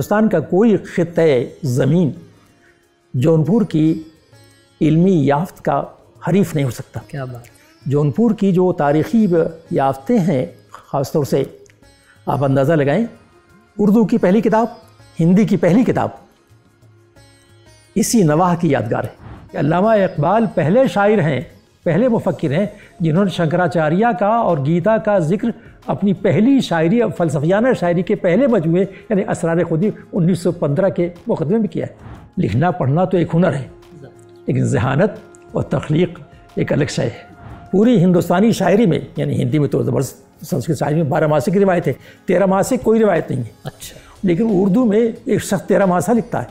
हिंदुस्तान का कोई ख़त ज़मीन जौनपुर की इल्मी याफ्त का हरीफ नहीं हो सकता क्या बात जौनपुर की जो तारीखी याफ्तें हैं ख़ास तौर से आप अंदाज़ा लगाएं उर्दू की पहली किताब हिंदी की पहली किताब इसी नवाह की यादगार है अलामा इकबाल पहले शायर हैं पहले मुफक्र हैं जिन्होंने शंकराचार्य का और गीता का जिक्र अपनी पहली शायरी फलसफियाना शायरी के पहले मजमूए यानी असरार खुदी 1915 के मुकदमे में किया है लिखना पढ़ना तो एक हुनर है लेकिन जहानत और तख्लीक एक अलग शय है पूरी हिंदुस्तानी शायरी में यानी हिंदी में तो ज़बरदस्त संस्कृत शायरी में बारह मासिक रिवायत है तेरह मासिक कोई रिवायत नहीं है अच्छा लेकिन उर्दू में एक शख्स तेरह मासा लिखता है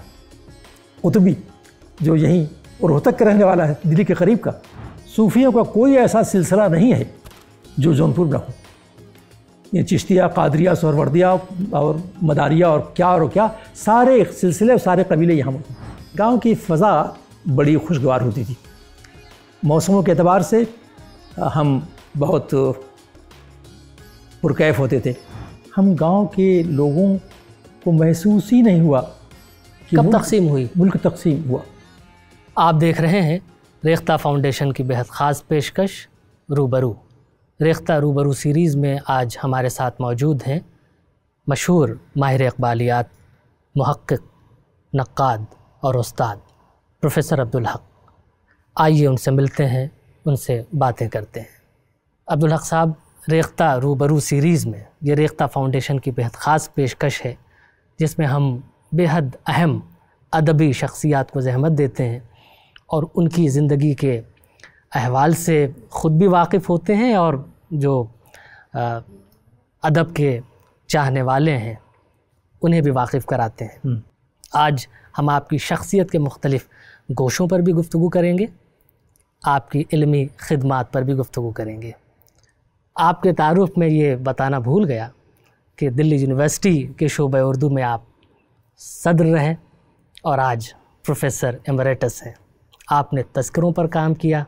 कुतुबी जो यहीं रोहतक के रहने वाला है दिल्ली के करीब का सूफियों का कोई ऐसा सिलसिला नहीं है जो जौनपुर में हो ये चिश्तिया कादरिया सोरवर्दिया और मदारिया और क्या और क्या सारे सिलसिले और सारे कबीले यहाँ मौजूद गाँव की फ़ज़ा बड़ी खुशगवार होती थी मौसमों के अतबार से हम बहुत पुरकैफ होते थे हम गांव के लोगों को महसूस ही नहीं हुआ कि कब तकसीम हुई मुल्क तकसीम हुआ आप देख रहे हैं रेख्ता फाउंडेशन की बेहद ख़ास पेशकश रूबरू रेख्ता रूबरू सीरीज़ में आज हमारे साथ मौजूद हैं मशहूर माहिर इकबालियात महक़ नक़ाद और उस्ताद प्रोफेसर अब्दुल हक आइए उनसे मिलते हैं उनसे बातें करते हैं अब्दुल हक साहब रेख्ता रूबरू सीरीज़ में ये रेख्ता फाउंडेशन की बेहद ख़ास पेशकश है जिसमें हम बेहद अहम अदबी शख्सियात को जहमत देते हैं और उनकी ज़िंदगी के अहवाल से ख़ुद भी वाकिफ़ होते हैं और जो अदब के चाहने वाले हैं उन्हें भी वाकिफ़ कराते हैं हम्म। आज हम आपकी शख्सियत के मुख्तलिफ़ गोशों पर भी गुफ्तु करेंगे आपकी इलमी खिदमात पर भी गुफ्तु करेंगे आपके तारुफ में ये बताना भूल गया कि दिल्ली यूनिवर्सिटी के शोब उर्दू में आप सदर रहें और आज प्रोफेसर एमरेटस हैं आपने तस्करों पर काम किया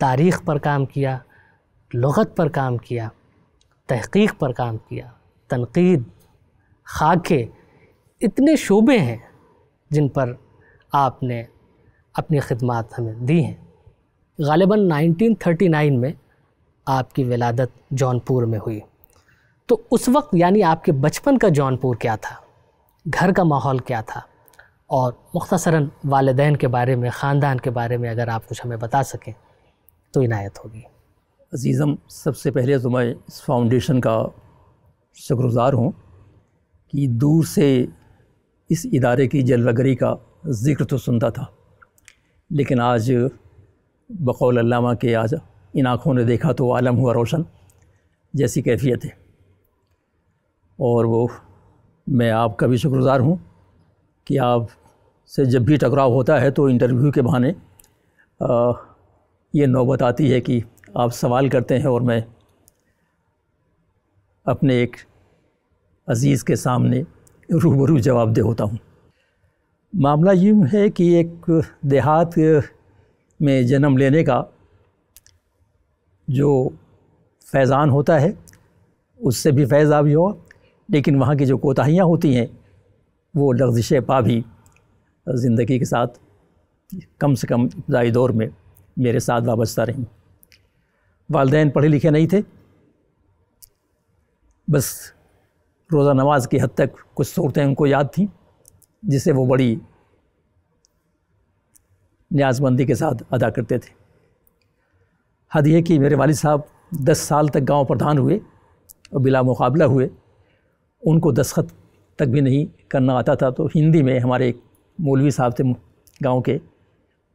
तारीख़ पर काम किया लगत पर काम किया तहकीक पर काम किया तनकीद खाके इतने शोबे हैं जिन पर आपने अपनी खदमात हमें दी हैं गालिबा 1939 में आपकी विलादत जौनपुर में हुई तो उस वक्त यानी आपके बचपन का जौनपुर क्या था घर का माहौल क्या था और मुख्तसरा वालदेन के बारे में ख़ानदान के बारे में अगर आप कुछ हमें बता सकें तो इनायत होगी अज़ीज़म सबसे पहले तो मैं इस फाउंडेशन का शुक्रगुज़ार हूँ कि दूर से इस इदारे की जलवागरी का ज़िक्र तो सुनता था लेकिन आज बकौल अल्लामा के आज इन आँखों ने देखा तो आलम हुआ रोशन जैसी कैफियत है और वो मैं आपका भी शुक्रगुज़ार हूँ कि आप से जब भी टकराव होता है तो इंटरव्यू के बहाने ये नौबत आती है कि आप सवाल करते हैं और मैं अपने एक अज़ीज़ के सामने रूबरू जवाब दे होता हूँ मामला यूँ है कि एक देहात में जन्म लेने का जो फैज़ान होता है उससे भी फैज़ भी हुआ लेकिन वहाँ की जो कोताहियाँ होती हैं वो लफ्जिश पा भी ज़िंदगी के साथ कम से कम इब्तदाई दौर में मेरे साथ वाबस्ता रहीं वालदे पढ़े लिखे नहीं थे बस रोज़ा नमाज की हद तक कुछ सूरतें उनको याद थीं जिसे वो बड़ी न्याजमंदी के साथ अदा करते थे हद यह कि मेरे वालिद साहब दस साल तक गांव प्रधान हुए और बिला मुकाबला हुए उनको दस्खत तक भी नहीं करना आता था तो हिंदी में हमारे एक मौलवी साहब थे गांव के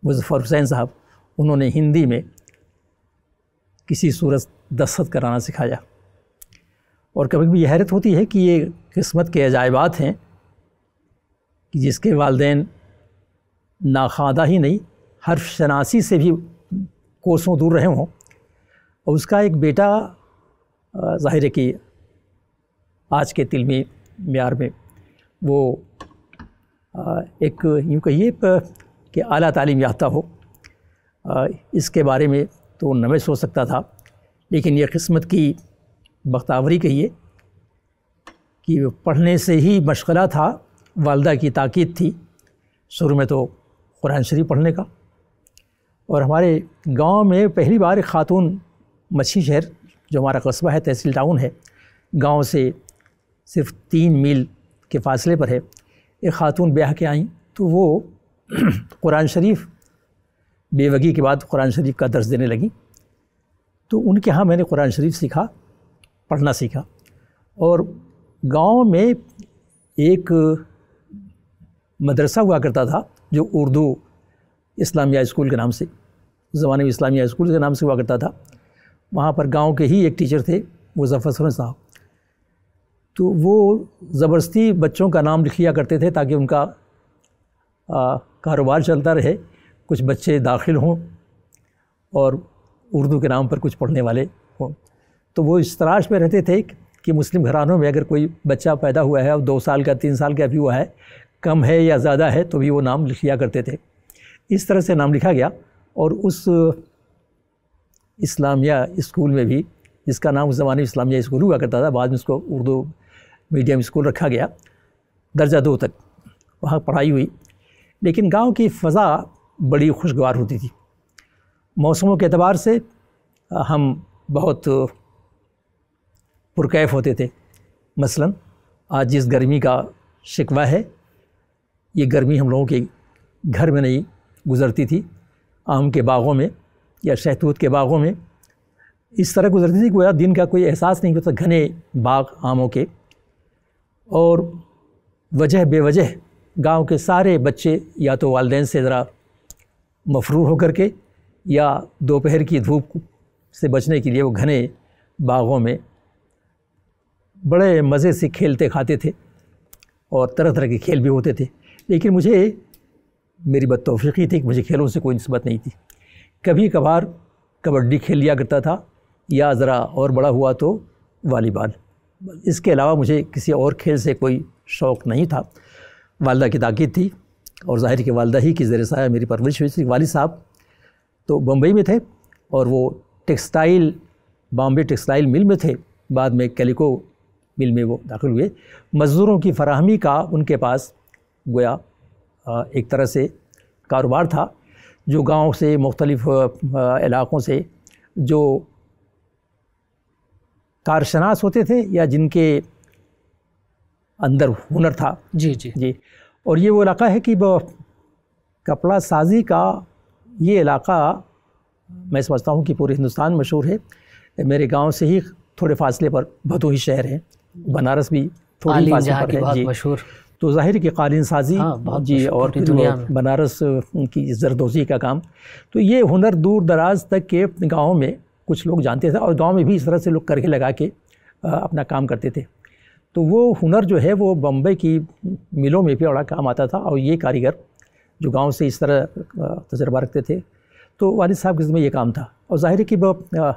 मुजफ़र हुसैन साहब उन्होंने हिंदी में किसी सूरत दस्त कराना सिखाया और कभी कभी यह हैरत होती है कि ये किस्मत के अजायबात हैं कि जिसके वालदे नाखादा ही नहीं हर शनासी से भी कोसों दूर रहे हों और उसका एक बेटा ज़ाहिर है कि आज के तिलमी मैार में वो एक यूँ कहिए कि अली तालीम याफ्ता हो इसके बारे में तो नवे सोच सकता था लेकिन यह किस्मत की बख्तावरी कहिए कि पढ़ने से ही मशगला था वालदा की ताक़द थी शुरू में तो कुरान शरीफ पढ़ने का और हमारे गांव में पहली बार खातून मछी शहर जो हमारा कस्बा है तहसील टाउन है गांव से सिर्फ तीन मील के फासले पर है एक ख़ातून ब्याह के आईं तो वो कुरान शरीफ बेवगी के बाद कुरान शरीफ का दर्ज देने लगी तो उनके यहाँ मैंने कुरान शरीफ सीखा पढ़ना सीखा और गांव में एक मदरसा हुआ करता था जो उर्दू इस्लामिया स्कूल के नाम से ज़माने में इस्लामिया स्कूल के नाम से हुआ करता था वहाँ पर गांव के ही एक टीचर थे मुजफ़र साहब तो वो ज़बरदस्ती बच्चों का नाम लिखिया करते थे ताकि उनका कारोबार चलता रहे कुछ बच्चे दाखिल हों और उर्दू के नाम पर कुछ पढ़ने वाले हों तो वो इस तराश में रहते थे कि मुस्लिम घरानों में अगर कोई बच्चा पैदा हुआ है और दो साल का तीन साल का भी हुआ है कम है या ज़्यादा है तो भी वो नाम लिख लिया करते थे इस तरह से नाम लिखा गया और उस इस्लामिया स्कूल में भी जिसका नाम उस ज़माने में इस्लामिया स्कूल हुआ करता था बाद में उसको उर्दू मीडियम स्कूल रखा गया दर्जा दो तक वहाँ पढ़ाई हुई लेकिन गांव की फ़ज़ा बड़ी खुशगवार होती थी मौसमों के अतबार से हम बहुत पुरकैफ़ होते थे मसलन आज जिस गर्मी का शिकवा है ये गर्मी हम लोगों के घर में नहीं गुज़रती थी आम के बाग़ों में या शहतूत के बाग़ों में इस तरह गुज़रती थी कोई दिन का कोई एहसास नहीं होता घने बाग आमों के और वजह बेवजह गांव के सारे बच्चे या तो वालदे से ज़रा मफरूर होकर के या दोपहर की धूप से बचने के लिए वो घने बागों में बड़े मज़े से खेलते खाते थे और तरह तरह के खेल भी होते थे लेकिन मुझे मेरी बदतौफ़ी थी कि मुझे खेलों से कोई नस्बत नहीं थी कभी कभार कबड्डी खेल लिया करता था या ज़रा और बड़ा हुआ तो वालीबॉल इसके अलावा मुझे किसी और खेल से कोई शौक़ नहीं था वालदा की ताकीद थी और ज़ाहिर के वालदा ही की ज़र साया मेरी परवरिश हुई थी वाली साहब तो बम्बई में थे और वो टेक्सटाइल बॉम्बे टेक्सटाइल मिल में थे बाद में कैलिको मिल में वो दाखिल हुए मज़दूरों की फरहमी का उनके पास गोया एक तरह से कारोबार था जो गांव से मुख्तलिफ़ इलाक़ों से जो कारशनास होते थे या जिनके अंदर हुनर था जी जी जी और ये वो इलाका है कि कपड़ा साजी का ये इलाका मैं समझता हूँ कि पूरे हिंदुस्तान मशहूर है मेरे गांव से ही थोड़े फासले पर भदोही शहर है बनारस भी थोड़ी फासले पर है जी मशहूर तो जाहिर कि कालीन साजी हाँ, जी और दुनिया बनारस की जरदोजी का काम तो ये हुनर दूर दराज तक के गाँव में कुछ लोग जानते थे और गांव में भी इस तरह से लोग करके लगा के अपना काम करते थे तो वो हुनर जो है वो बम्बई की मिलों में भी बड़ा काम आता था और ये कारीगर जो गांव से इस तरह तजर्बा रखते थे तो वालिद साहब के जिम्मे ये काम था और ज़ाहिर है कि वह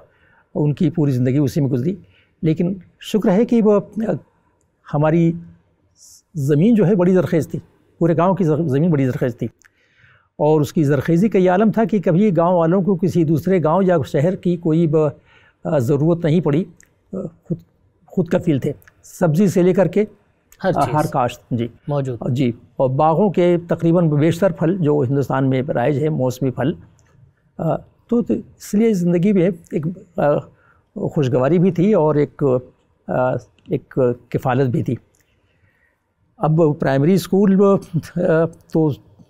उनकी पूरी ज़िंदगी उसी में गुजरी लेकिन शुक्र है कि वह हमारी ज़मीन जो है बड़ी जरखेज़ थी पूरे गांव की ज़मीन बड़ी जरखेज़ थी और उसकी जरखेज़ी का ये आलम था कि कभी गांव वालों को किसी दूसरे गांव या शहर की कोई ज़रूरत नहीं पड़ी खुद खुद कफील थे सब्ज़ी से लेकर के हर, हर काश्त जी मौजूद जी और बागों के तकरीबन बेशतर फल जो हिंदुस्तान में राइज है मौसमी फल तो, तो इसलिए ज़िंदगी में एक खुशगवारी भी थी और एक एक किफ़ालत भी थी अब प्राइमरी स्कूल तो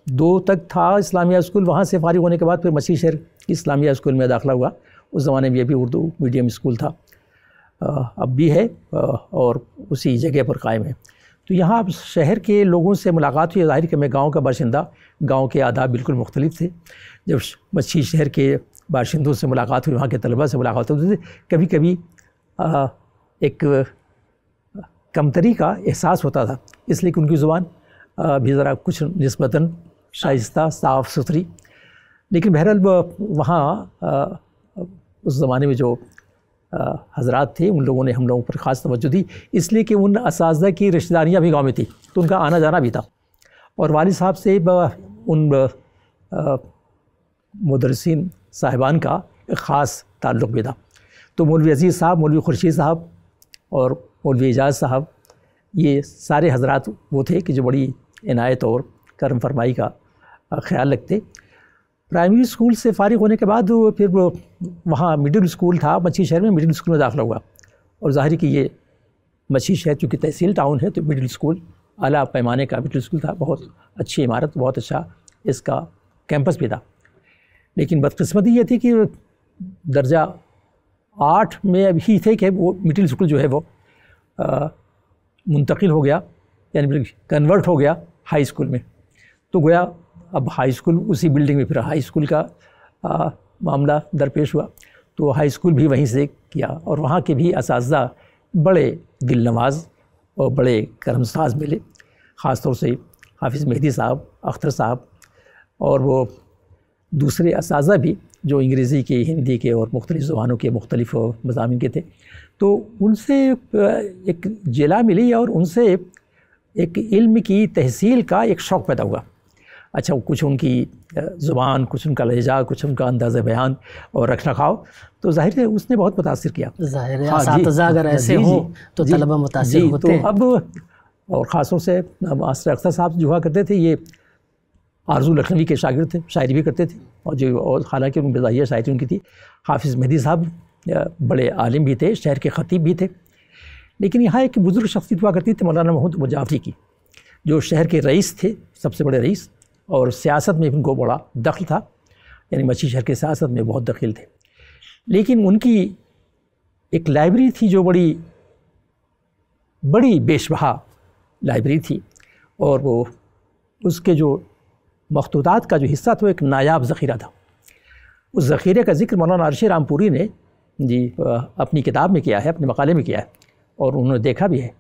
दो तक था इस्लामिया स्कूल वहाँ से फारिग होने के बाद फिर मसीह शहर इस्लामिया स्कूल में दाखिला हुआ उस ज़माने में यह भी उर्दू मीडियम स्कूल था अब भी है और उसी जगह पर कायम है तो यहाँ शहर के लोगों से मुलाकात हुई जाहिर कि मैं गांव का बाशिंदा गांव के आदाब बिल्कुल मुख्तलिफ थे जब मच्छी शहर के बाशिंदों से मुलाकात हुई वहाँ के तलबा से मुलाकात होती थी कभी कभी आ, एक कमतरी का एहसास होता था इसलिए कि उनकी ज़ुबान भी ज़रा कुछ नस्बता शाइस्ता साफ़ सुथरी लेकिन बहरहाल वहाँ उस ज़माने में जो हजरात थे उन लोगों ने हम लोगों पर ख़ास तवज्जो दी इसलिए कि उन इस की रिश्तेदारियाँ भी गाँव में थी तो उनका आना जाना भी था और वाली साहब से उन मदरसिन साहिबान का एक ख़ास ताल्लुक़ भी था तो मौलवी अजीज़ साहब मौलवी खुर्शीद साहब और मौलवी एजाज साहब ये सारे हजरात वो थे कि जो बड़ी इनायत और करम फरमाई का ख्याल रखते प्राइमरी स्कूल से फारिग होने के बाद फिर वहाँ मिडिल स्कूल था मछी शहर में मिडिल स्कूल में दाखिला हुआ और ज़ाहिर कि ये मछी शहर चूँकि तहसील टाउन है तो मिडिल स्कूल अला पैमाने का मिडिल स्कूल था बहुत अच्छी इमारत बहुत अच्छा इसका कैंपस भी था लेकिन बदकस्मती ये थी कि दर्जा आठ में अभी थे कि वो मिडिल स्कूल जो है वो मुंतकिल हो गया यानी कन्वर्ट हो गया हाई स्कूल में तो गोया अब हाई स्कूल उसी बिल्डिंग में फिर हाई स्कूल का आ, मामला दरपेश हुआ तो हाई स्कूल भी वहीं से किया और वहाँ के भी इस बड़े दिल नवाज और बड़े करमसाज मिले ख़ास तौर से हाफिज़ मेहदी साहब अख्तर साहब और वो दूसरे इस भी जो अंग्रेज़ी के हिंदी के और मुख्तलिफ़ ज़बानों के मुख्तलिफ़ मजामी के थे तो उनसे एक जिला मिली और उनसे एक इल्म की तहसील का एक शौक़ पैदा हुआ अच्छा कुछ उनकी ज़ुबान कुछ उनका लहजा कुछ उनका अंदाज़ बयान और रख रखाव तो जाहिर है उसने बहुत मुतासर किया हाँ अगर हाँ ऐसे हो तो तलबा मुतासर होते तो अब और ख़ासों से मास्टर अख्तर साहब जो हुआ करते थे ये आरजू लखनवी के शागिर थे शायरी भी करते थे और जो और हालांकि उनकी ज़ाहिर शायरी उनकी थी हाफिज़ मेहदी साहब बड़े आलिम भी थे शहर के ख़तीब भी थे लेकिन यहाँ एक बुज़ुर्ग शख्सियत हुआ करती थी मौलाना महमूद मुजाफी की जो शहर के रईस थे सबसे बड़े रईस और सियासत में भी उनको बड़ा दखल था यानी मछली शहर के सियासत में बहुत दख़िल थे लेकिन उनकी एक लाइब्रेरी थी जो बड़ी बड़ी बेशबहा लाइब्रेरी थी और वो उसके जो मखतूत का जो हिस्सा था वो एक नायाब ज़ख़ीरा था उस ज़ख़ीरे का जिक्र मौलाना अरशी रामपुरी ने जी अपनी किताब में किया है अपने मकाले में किया है और उन्होंने देखा भी है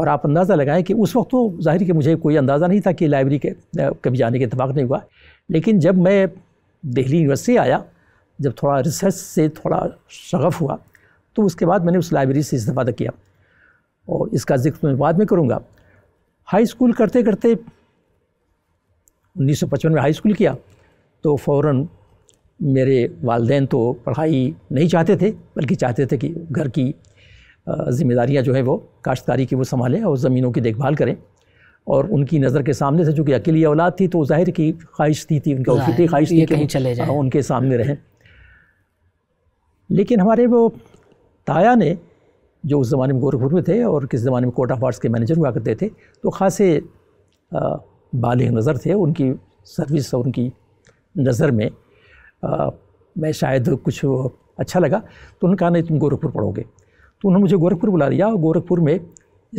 और आप अंदाज़ा लगाएं कि उस वक्त तो जाहिर कि मुझे कोई अंदाज़ा नहीं था कि लाइब्रेरी के कभी जाने का इतफाक़ नहीं हुआ लेकिन जब मैं दिल्ली यूनिवर्सिटी आया जब थोड़ा रिसर्च से थोड़ा शगफ़ हुआ तो उसके बाद मैंने उस लाइब्रेरी से इस्तेमाल किया और इसका जिक्र मैं बाद में करूँगा हाई स्कूल करते करते 1955 में हाई स्कूल किया तो फ़ौर मेरे वालदेन तो पढ़ाई नहीं चाहते थे बल्कि चाहते थे कि घर की ज़िम्मेदारियाँ जो है वो काश्तकारी की वो संभालें और ज़मीनों की देखभाल करें और उनकी नज़र के सामने से चूँकि अकेली औलाद थी तो ज़ाहिर की ख्वाहिश थी थी उनका उफीती तो ख्वाहिश थी कहीं चले जाए हाँ, उनके सामने रहें लेकिन हमारे वो ताया ने जो उस ज़माने में गोरखपुर में थे और किस ज़माने में कोर्ट ऑफ आर्ट्स के मैनेजर हुआ करते थे तो ख़ासे बाल नज़र थे उनकी सर्विस और उनकी नज़र में आ, मैं शायद कुछ अच्छा लगा तो उन्होंने कहा नहीं तुम गोरखपुर पढ़ोगे तो उन्होंने मुझे गोरखपुर बुला लिया और गोरखपुर में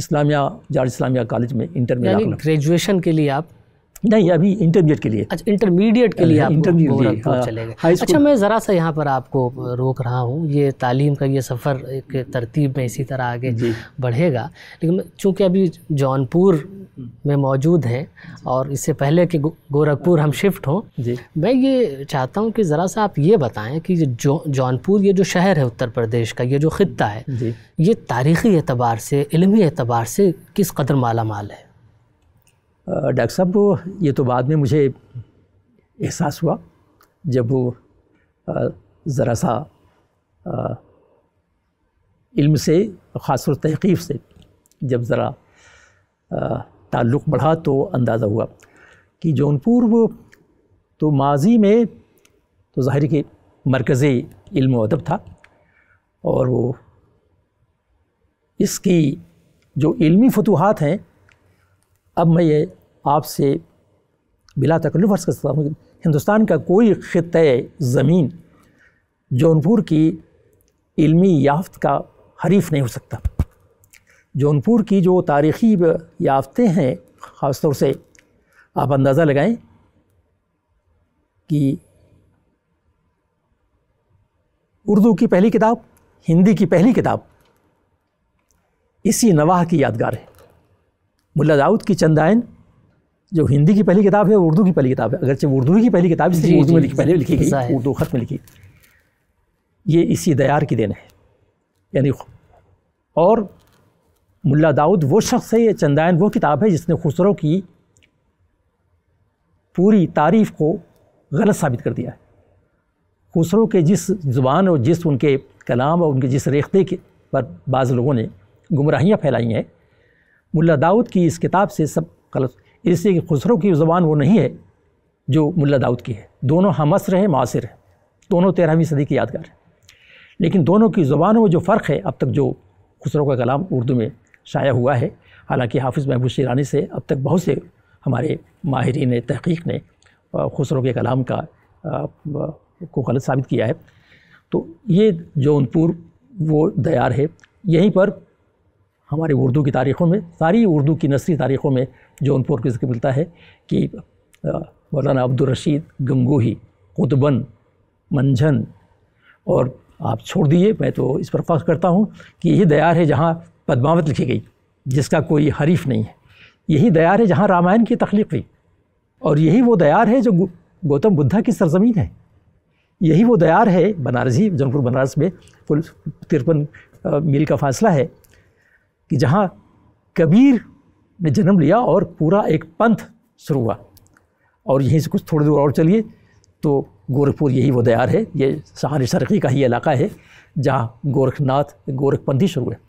इस्लामिया जार इस्लामिया कॉलेज में इंटर में ग्रेजुएशन के लिए आप नहीं अभी इंटरमीडिएट के लिए अच्छा इंटरमीडिएट के लिए इंटरमीडिएट हाँ, गए अच्छा मैं ज़रा सा यहाँ पर आपको रोक रहा हूँ ये तालीम का ये सफ़र एक तरतीब में इसी तरह आगे बढ़ेगा लेकिन चूँकि अभी जौनपुर में मौजूद हैं और इससे पहले कि गोरखपुर हम शिफ्ट हों मैं ये चाहता हूँ कि ज़रा सा आप ये बताएं कि जौनपुर ये जो शहर है उत्तर प्रदेश का ये जो ख़त्ता है ये तारीख़ी एतबार से इलमी एतबार से किस कदर माला माल है डॉक्टर साहब ये तो बाद में मुझे एहसास हुआ जब वो ज़रा सा आ, इल्म से ख़ास तहकीफ़ से जब ज़रा ताल्लुक़ बढ़ा तो अंदाज़ा हुआ कि जौनपुर वो तो माजी में तो ज़ाहिर के मरकज़ इल्म अदब था और वो इसकी जो इल्मी फतूहत हैं अब मैं ये आपसे बिला तकल्लुफ़ अर्ज़ करता हूँ हिंदुस्तान का कोई ख़त ज़मीन जौनपुर की इल्मी याफ्त का हरीफ नहीं हो सकता जौनपुर की जो तारीख़ी याफ्तें हैं ख़ास तौर से आप अंदाज़ा लगाएं कि उर्दू की पहली किताब हिंदी की पहली किताब इसी नवाह की यादगार है मुला दाऊद की चंदायन जो हिंदी की पहली किताब है वो उर्दू की पहली किताब है अगरचे उर्दू की पहली किताब इसलिए उर्दू में लिखी पहले लिखी गई उर्दू ख़त में लिखी ये इसी दयार की देन है यानी और मुल्ला दाऊद वो शख्स है ये चंदायन वो किताब है जिसने खुसरों की पूरी तारीफ़ को गलत साबित कर दिया है खुसरों के जिस ज़ुबान और जिस उनके कलाम और उनके जिस रेखते के पर बाज़ लोगों ने गुमराहियाँ फैलाई हैं मुल्ला दाऊद की इस किताब से सब गलत इससे कि खुसरो की ज़बान वो नहीं है जो मुल्ला दाऊद की है दोनों हमसर है मासिर है दोनों तेरहवीं सदी की यादगार है लेकिन दोनों की ज़ुबानों में जो फ़र्क है अब तक जो खुसरो का कलाम उर्दू में शाया हुआ है हालांकि हाफिज़ महबूब शिरानी से अब तक बहुत से हमारे माहरीन तहकीक ने खुसरो के कलाम का को गलत साबित किया है तो ये जौनपुर वो दयार है यहीं पर हमारे उर्दू की तारीख़ों में सारी उर्दू की नसरी तारीख़ों में जौनपुर को जिक्र मिलता है कि मौलाना अब्दुलरशीद गंगोही कुतबन मंझन और आप छोड़ दिए मैं तो इस पर फख्र करता हूँ कि यही दयार है जहाँ पदमावत लिखी गई जिसका कोई हरीफ नहीं है यही दयार है जहाँ रामायण की तख्लीक हुई और यही वो दयार है जो गौतम बुद्धा की सरजमीन है यही वो दयार है बनारस ही बनारस में कुल तिरपन मील का फासला है कि जहाँ कबीर ने जन्म लिया और पूरा एक पंथ शुरू हुआ और यहीं से कुछ थोड़ी दूर और चलिए तो गोरखपुर यही वो दयार है ये सहारी सरकी का ही इलाका है जहाँ गोरखनाथ गोरखपंथी शुरू है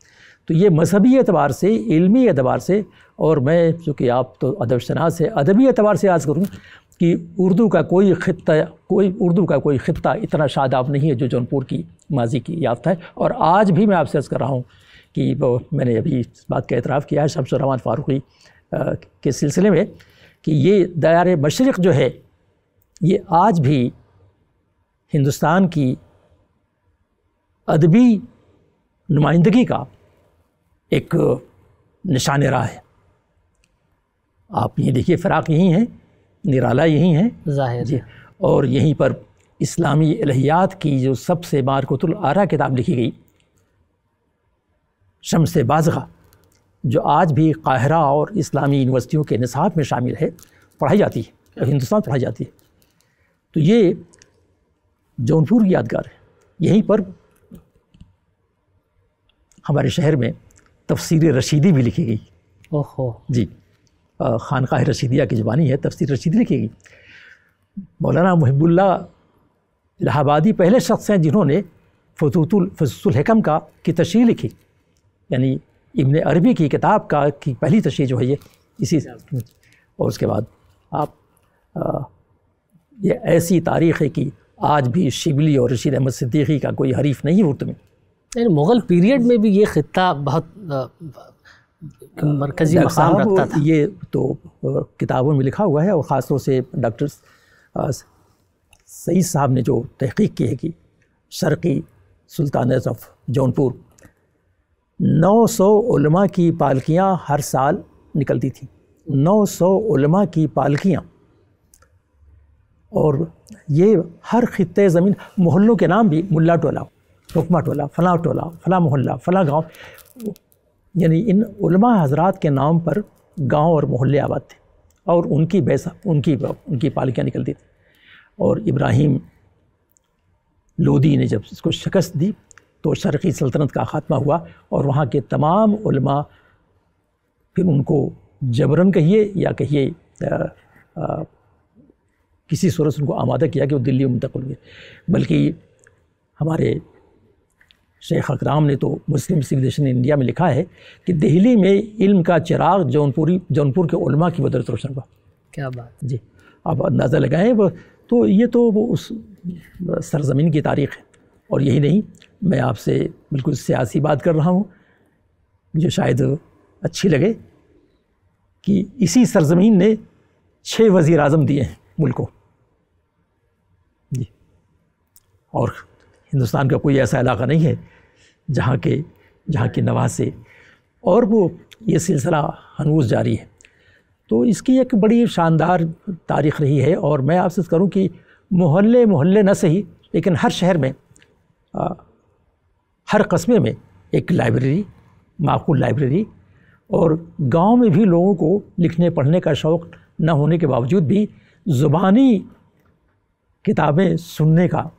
तो ये मजहबी एतबार से इलमी एतबार से और मैं चूँकि आप तो अदब शनास है अदबी एतबार से आज करूँ कि उर्दू का कोई खत् कोई उर्दू का कोई खत्ता इतना शादाब नहीं है जो जौनपुर की माजी की याफ्त है और आज भी मैं आपसे अर्ज़ कर रहा हूँ कि वो मैंने अभी इस बात का एतराफ़ किया है शमसरमान फारूकी के सिलसिले में कि ये दायर मशरक़ जो है ये आज भी हिंदुस्तान की अदबी नुमाइंदगी का एक निशान रहा है आप ये देखिए फ़राक यहीं हैं निराला यहीं है ज़ाहिर जी और यहीं पर इस्लामी अलहियात की जो सबसे मारकतुल आरा किताब लिखी गई शम्स बाजगा जो आज भी काहरा और इस्लामी यूनिवर्सिटियों के निसाब में शामिल है पढ़ाई जाती है हिंदुस्तान पढ़ाई जाती है तो ये जौनपुर की यादगार है यहीं पर हमारे शहर में तफसीर रशीदी भी लिखी गई ओह ओहो जी खानका रशीदिया की ज़बानी है तफसीर रशीदी लिखी गई मौलाना मुहिबुल्ला इलाहाबादी पहले शख्स हैं जिन्होंने फजूतुल फजूल का की तशरी लिखी यानी इबन अरबी की किताब का की पहली तशी जो है ये इसी से और उसके बाद आप आ, ये ऐसी तारीख़ है कि आज भी शिबली और रशीद अहमद सिद्दीकी का कोई हरीफ नहीं हो तुम्हें यानी मुग़ल पीरियड में भी ये खत्ता बहुत मरकज़ी मकाम रखता था ये तो किताबों में लिखा हुआ है और ख़ास तौर से डॉक्टर सईद साहब ने जो तहकीक की है कि शर्की सुल्तान ऑफ जौनपुर नौ सौ की पालकियाँ हर साल निकलती थी नौ सौ की पालकियाँ और ये हर खत्े ज़मीन मोहल्लों के नाम भी मुल्ला टोला रुकमा टोला फ़लाँ टोला फ़लाँ मोहल्ला फ़लाँ गांव यानी इन उलमा हजरात के नाम पर गांव और मोहल्ले आबाद थे और उनकी बैसा उनकी उनकी पालकियाँ निकलती थी और इब्राहिम लोदी ने जब इसको शिकस्त दी तो शर्क़ी सल्तनत का ख़ात्मा हुआ और वहाँ के तमाम उलमा फिर उनको जबरन कहिए या कहिए किसी सूरत उनको आमादा किया कि वो दिल्ली में मुंतकल हुए बल्कि हमारे शेख अकराम ने तो मुस्लिम सिविलेशन इंडिया में लिखा है कि दिल्ली में इल्म का चिराग जौनपुरी जौनपुर के उलमा की बदलत रोशन हुआ क्या बात जी आप अंदाज़ा लगाएं तो ये तो वो उस सरजमीन की तारीख़ है और यही नहीं मैं आपसे बिल्कुल सियासी बात कर रहा हूँ जो शायद अच्छी लगे कि इसी सरजमीन ने छः वज़ी अजम दिए हैं मुल्क को जी और हिंदुस्तान का कोई ऐसा इलाका नहीं है जहाँ के जहाँ की नवासे और वो ये सिलसिला हनूज जारी है तो इसकी एक बड़ी शानदार तारीख़ रही है और मैं आपसे करूँ कि मोहल्ले मोहल्ले न सही लेकिन हर शहर में हर कस्बे में एक लाइब्रेरी माकूल लाइब्रेरी और गांव में भी लोगों को लिखने पढ़ने का शौक़ न होने के बावजूद भी ज़ुबानी किताबें सुनने का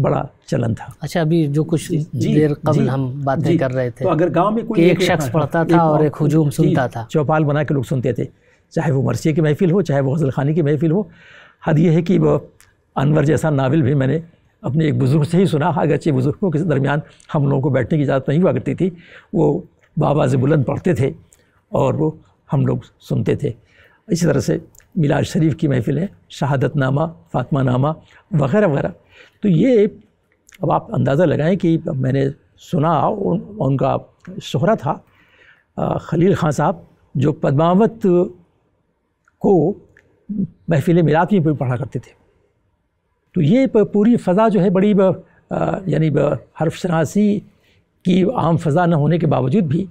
बड़ा चलन था अच्छा अभी जो कुछ देर कबल हम बातें कर रहे थे तो अगर गांव में कोई एक, एक शख्स हाँ, पढ़ता था और एक हजूम सुनता था चौपाल बना के लोग सुनते थे चाहे वो मरसी की महफिल हो चाहे वो गज़ल खानी की महफिल हो हद ये है कि वह अनवर जैसा नावल भी मैंने अपने एक बुज़ुर्ग से ही सुना अगर अच्छे बुज़ुर्गों के दरमियान हम लोगों को बैठने की इजाज़त नहीं हुआ करती थी वो बाबा से बुलंद पढ़ते थे और वो हम लोग सुनते थे इसी तरह से मिलाज शरीफ की महफ़िलें शहादत नामा फातमा नामा वगैरह वगैरह तो ये अब आप अंदाज़ा लगाएं कि मैंने सुना उन, उनका शोहरा था खलील खान साहब जो पद्मावत को महफिल मिलाद में भी पढ़ा करते थे तो ये पूरी फ़ज़ा जो है बड़ी यानी हर्फशनासी की आम फ़ज़ा न होने के बावजूद भी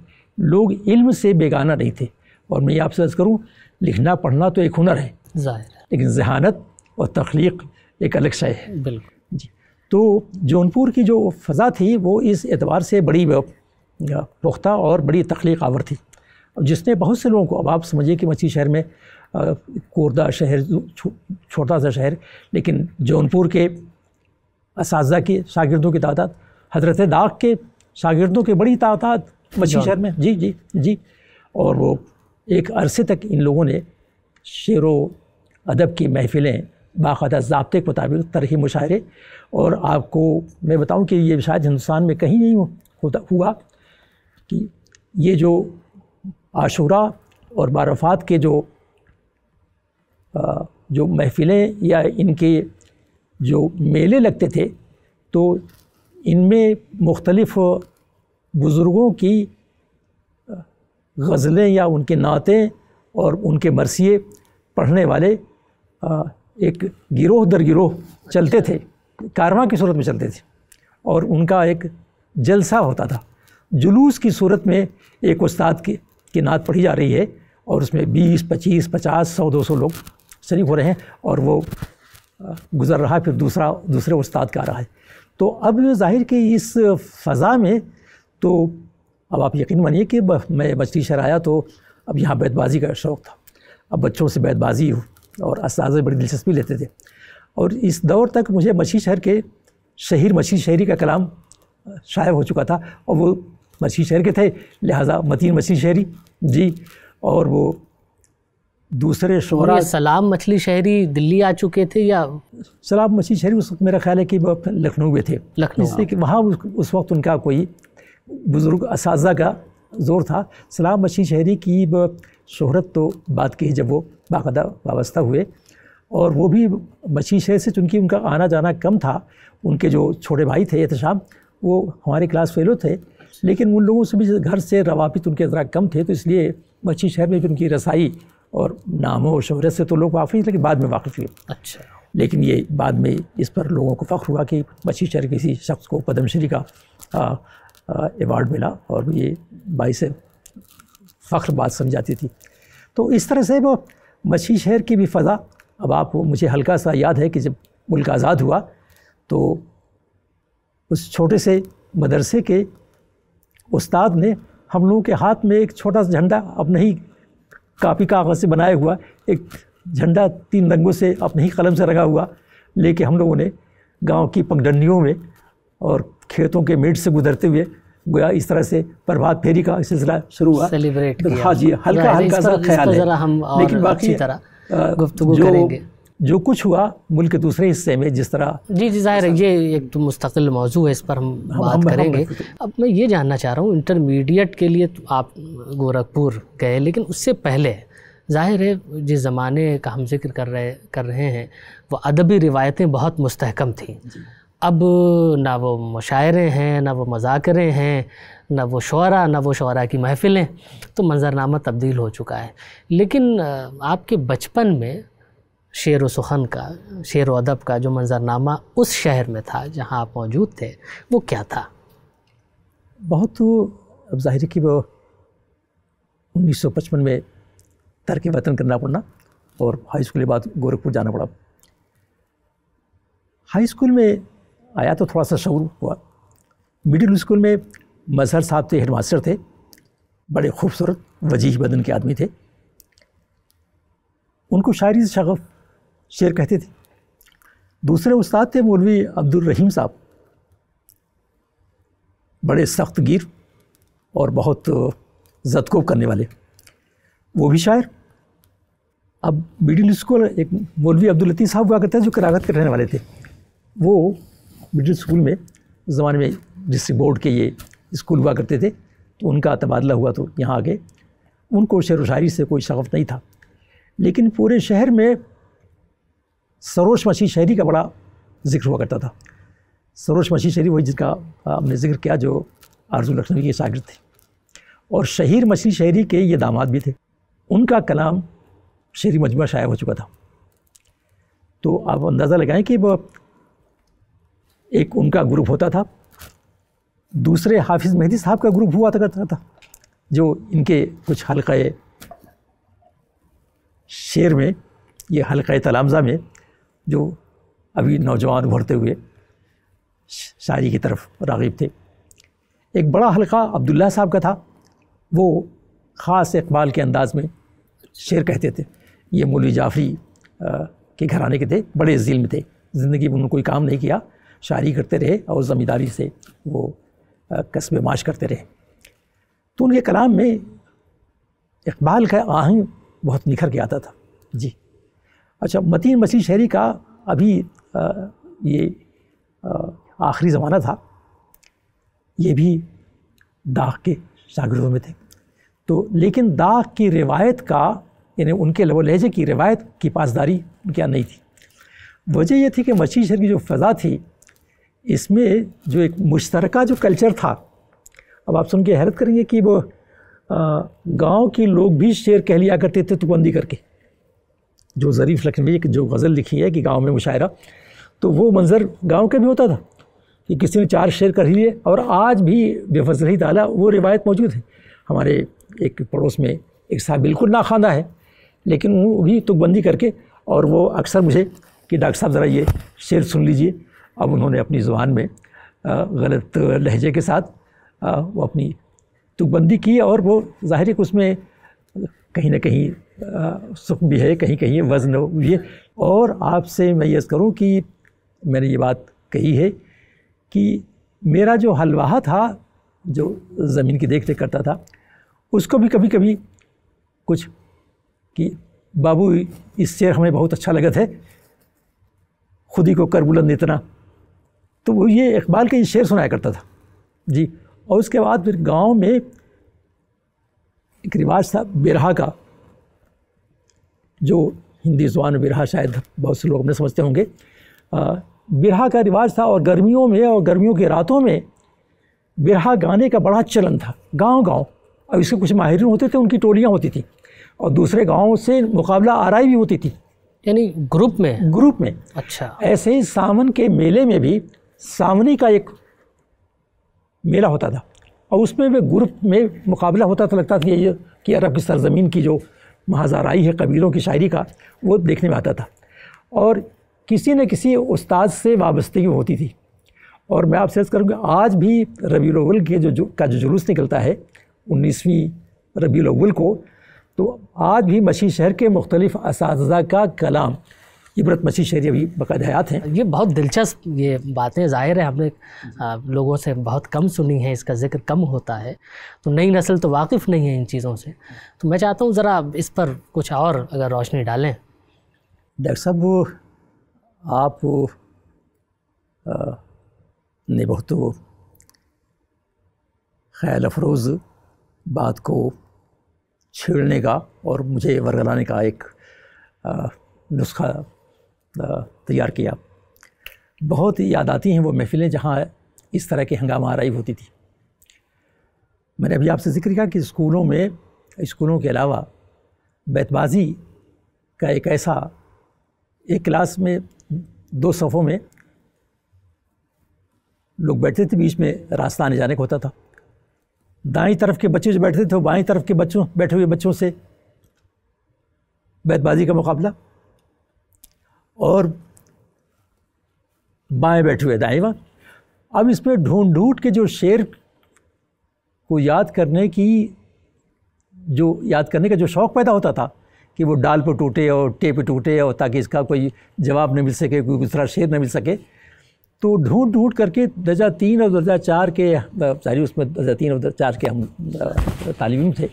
लोग इल्म से बेगाना नहीं थे और मैं ये आपसे अर्ज़ करूँ लिखना पढ़ना तो एक हुनर है ज़ाहिर लेकिन जहानत और तख्लीक एक अलग शय है बिल्कुल जी तो जौनपुर की जो फ़ज़ा थी वो इस एतबार से बड़ी पुख्ता और बड़ी तख्लीक आवर थी जिसने बहुत से लोगों को अब आप समझिए कि मछली शहर में कोरदा शहर छोटा सा शहर लेकिन जौनपुर के इस के शागिर्दों की तादाद हजरत दाग के शागिर्दों की बड़ी तादाद मछली शहर में जी जी जी और वो एक अरसे तक इन लोगों ने शेर व अदब की महफ़िलें बाकायदा जबते के मुताबिक तरही मुशायरे और आपको मैं बताऊं कि ये शायद हिंदुस्तान में कहीं नहीं होता हुआ कि ये जो आशूरा और बारफात के जो जो महफ़िलें या इनके जो मेले लगते थे तो इनमें मुख्तलफ़ बुज़ुर्गों की गज़लें या उनके नातें और उनके मरसिए पढ़ने वाले एक गिरोह दर गिरोह चलते थे कारवा की सूरत में चलते थे और उनका एक जलसा होता था जुलूस की सूरत में एक उस्ताद की, की नात पढ़ी जा रही है और उसमें 20, 25, 50, 100, 200 लोग शरीक हो रहे हैं और वो गुज़र रहा है फिर दूसरा दूसरे उस्ताद का आ रहा है तो अब जाहिर कि इस फ़ा में तो अब आप यकीन मानिए कि मैं मछली शहर आया तो अब यहाँ बैतबाजी का शौक़ था अब बच्चों से बैतबाजी और इस बड़ी दिलचस्पी लेते थे और इस दौर तक मुझे मछली शहर के शहर मछली शहरी का कलाम शायर हो चुका था और वो मछली शहर के थे लिहाजा मतीन मछली शहरी जी और वो दूसरे शोरा सलाम मछली शहरी दिल्ली आ चुके थे या सलाम मछली शहरी उस वक्त मेरा ख्याल है कि वह लखनऊ में थे लखनऊ से हाँ। कि वहाँ उस, उस वक्त उनका कोई बुज़ुर्ग इस का ज़ोर था सलाम मछली शहरी की शोहरत तो बात की जब वो बाकायदा वाबस्ता हुए और वो भी मछली शहर से चूँकि उनका आना जाना कम था उनके जो छोटे भाई थे एहतम वो हमारे क्लास फेलो थे लेकिन उन लोगों से भी घर से रवाबित उनके ज़रा कम थे तो इसलिए मछली शहर में भी उनकी रसाई और नामों और शहरत से तो लोग वाकफ़ लेकिन बाद में वाकफ हुए अच्छा लेकिन ये बाद में इस पर लोगों को फ़ख्र हुआ कि बशी शहर किसी शख्स को पद्मश्री का अवार्ड मिला और ये बाईस फ़ख्र बात समझाती थी तो इस तरह से वो मछी शहर की भी फ़ज़ा अब आप मुझे हल्का सा याद है कि जब मुल्क आज़ाद हुआ तो उस छोटे से मदरसे के उस्ताद ने हम लोगों के हाथ में एक छोटा सा झंडा अब नहीं काफ़ी कागज़ से बनाया हुआ एक झंडा तीन रंगों से अपने ही कलम से रंगा हुआ लेके हम लोगों ने गांव की पगडंडियों में और खेतों के मेड से गुजरते हुए गोया इस तरह से प्रभात फेरी का सिलसिला शुरू हुआ सेलिब्रेट तो हाँ जी हल्का हल्का सा ख्याल है लेकिन बाकी तरह करेंगे जो कुछ हुआ मुल्क के दूसरे हिस्से में जिस तरह जी जी जाहिर है ये एक तो मुस्तकिल मौजू है इस पर हम, हम बात हम, करेंगे हम अब मैं ये जानना चाह रहा हूँ इंटरमीडिएट के लिए तो आप गोरखपुर गए लेकिन उससे पहले जाहिर है जिस ज़माने का हम जिक्र कर रहे कर रहे हैं वह अदबी रिवायतें बहुत मुस्तकम थीं अब ना वो मुशायरे हैं ना वो मजाकरे हैं ना वो शरा ना वो शुरा की महफ़िलें तो मंजरनामा तब्दील हो चुका है लेकिन आपके बचपन में शेर व सुखन का शेर व अदब का जो मंज़रनामा उस शहर में था जहाँ आप मौजूद थे वो क्या था बहुत तो अब जाहिर है कि वो 1955 में तर्क वतन करना पड़ना और हाई स्कूल के बाद गोरखपुर जाना पड़ा हाई स्कूल में आया तो थोड़ा सा शौर हुआ मिडिल स्कूल में मजहर साहब थे तो हेडमास्टर थे बड़े खूबसूरत वजीह बदन के आदमी थे उनको शायरी से शगफ़ शेर कहते थे दूसरे उस्ताद थे मौलवी अब्दुल रहीम साहब बड़े सख्त गिर और बहुत जदकोब करने वाले वो भी शायर अब मिडिल स्कूल एक मौलवी अब्दुल लतीफ़ साहब हुआ करते थे जो करागत के रहने वाले थे वो मिडिल स्कूल में उस ज़माने में डिस्ट्रिक्ट बोर्ड के ये स्कूल हुआ करते थे तो उनका तबादला हुआ तो यहाँ आ गए उनको शेर व शायरी से कोई शगफ़ नहीं था लेकिन पूरे शहर में सरोज मशी शहरी का बड़ा जिक्र हुआ करता था सरोज मशी शहरी वही जिसका हमने जिक्र किया जो आरजू लक्ष्मी के शागिर थे और शहीर मछली शहरी के ये दामाद भी थे उनका कलाम शेरी मजमा शायब हो चुका था तो आप अंदाज़ा लगाएं कि वह एक उनका ग्रुप होता था दूसरे हाफिज़ मेहदी साहब का ग्रुप हुआ करता था जो इनके कुछ हल्के शेर में ये हल्का तलामजा में जो अभी नौजवान उभरते हुए शायरी की तरफ रागिब थे एक बड़ा हलका अब्दुल्ला साहब का था वो ख़ास इकबाल के अंदाज़ में शेर कहते थे ये मौलवी जाफरी के घराने के थे बड़े जिल्म थे ज़िंदगी में उन्होंने कोई काम नहीं किया शायरी करते रहे और ज़मींदारी से वो कस्बे माश करते रहे तो उनके कलाम में इकबाल का आहंग बहुत निखर के आता था जी अच्छा मतीन मसीह शहरी का अभी आ, ये आखिरी ज़माना था ये भी दाग के शागिर्दों में थे तो लेकिन दाग की रिवायत का यानी उनके लबो लहजे की रिवायत की पासदारी उनके यहाँ नहीं थी वजह यह थी कि मछी शहर की जो फ़ज़ा थी इसमें जो एक मुश्तरका जो कल्चर था अब आप सुन के हैरत करेंगे कि वो गांव के लोग भी शेर कह लिया करते थे तुकबंदी करके जो ज़रीफ़ लखनवी जो गज़ल लिखी है कि गाँव में मुशायरा तो वो मंज़र गाँव का भी होता था कि किसी ने चार शेर कर ही लिए और आज भी बेफजल ही ताला वो रिवायत मौजूद है हमारे एक पड़ोस में एक साहब बिल्कुल ना खाना है लेकिन वो भी तुकबंदी करके और वो अक्सर मुझे कि डॉक्टर साहब ज़रा ये शेर सुन लीजिए अब उन्होंने अपनी ज़ुबान में गलत लहजे के साथ वो अपनी तुकबंदी की और वो ज़ाहिर है कि उसमें कहीं ना कहीं सुख भी है कहीं कहीं वज़न भी है और आपसे मैं ये करूँ कि मैंने ये बात कही है कि मेरा जो हलवाहा था जो ज़मीन की देख रेख करता था उसको भी कभी कभी कुछ कि बाबू इस शेर हमें बहुत अच्छा लगा है खुद ही को कर बुलंद इतना तो वो ये इकबाल के ये शेर सुनाया करता था जी और उसके बाद फिर गांव में एक रिवाज था बिरहा का जो हिंदी जुबान बिरहा शायद बहुत से लोग अपने समझते होंगे बिरहा का रिवाज था और गर्मियों में और गर्मियों की रातों में बिरहा गाने का बड़ा चलन था गांव गांव और इसके कुछ माहरीन होते थे उनकी टोलियाँ होती थी और दूसरे गाँव से मुकाबला आराई भी होती थी यानी ग्रुप में ग्रुप में अच्छा ऐसे ही सावन के मेले में भी सावनी का एक मेला होता था और उसमें भी ग्रुप में मुकाबला होता था लगता था ये कि अरब की सरजमीन की जो महाजाराई है कबीलों की शायरी का वो देखने में आता था और किसी न किसी उस्ताद से वाबस्तगी होती थी और मैं आपसे ऐसा करूँगा आज भी रबी अव्वल के जो, का जो जुलूस निकलता है उन्नीसवीं रबी अव्वल को तो आज भी मशी शहर के मुख्तलिफ़ इस का कलाम इबरत मसीह शहरी अभी बाकायद हयात हैं ये बहुत दिलचस्प ये बातें ज़ाहिर है हमने लोगों से बहुत कम सुनी है इसका जिक्र कम होता है तो नई नस्ल तो वाकिफ़ नहीं है इन चीज़ों से तो मैं चाहता हूँ ज़रा इस पर कुछ और अगर रोशनी डालें डॉक्टर साहब आप ने बहुत ख्याल अफरोज़ बात को छेड़ने का और मुझे वरगलाने का एक नुस्खा तैयार किया बहुत ही याद आती हैं वो महफ़िलें जहाँ इस तरह की हंगामा आरई होती थी मैंने अभी आपसे जिक्र किया कि स्कूलों में स्कूलों के अलावा बैतबाजी का एक ऐसा एक क्लास में दो सफ़ों में लोग बैठते थे बीच में रास्ता आने जाने का होता था दाएं तरफ के बच्चे जो बैठते थे वो बाएं तरफ के बच्चों बैठे हुए बच्चों से बैतबाजी का मुकाबला और बाएं बैठे हुए दाएं वहाँ अब इसमें ढूंढ ढूंढ के जो शेर को याद करने की जो याद करने का जो शौक़ पैदा होता था कि वो डाल पर टूटे और टे पर टूटे और ताकि इसका कोई जवाब न मिल सके कोई दूसरा शेर न मिल सके तो ढूंढ ढूंढ करके दर्जा तीन और दर्जा चार के सारी उसमें दर्जा तीन और दर्जा चार के हम तालीम थे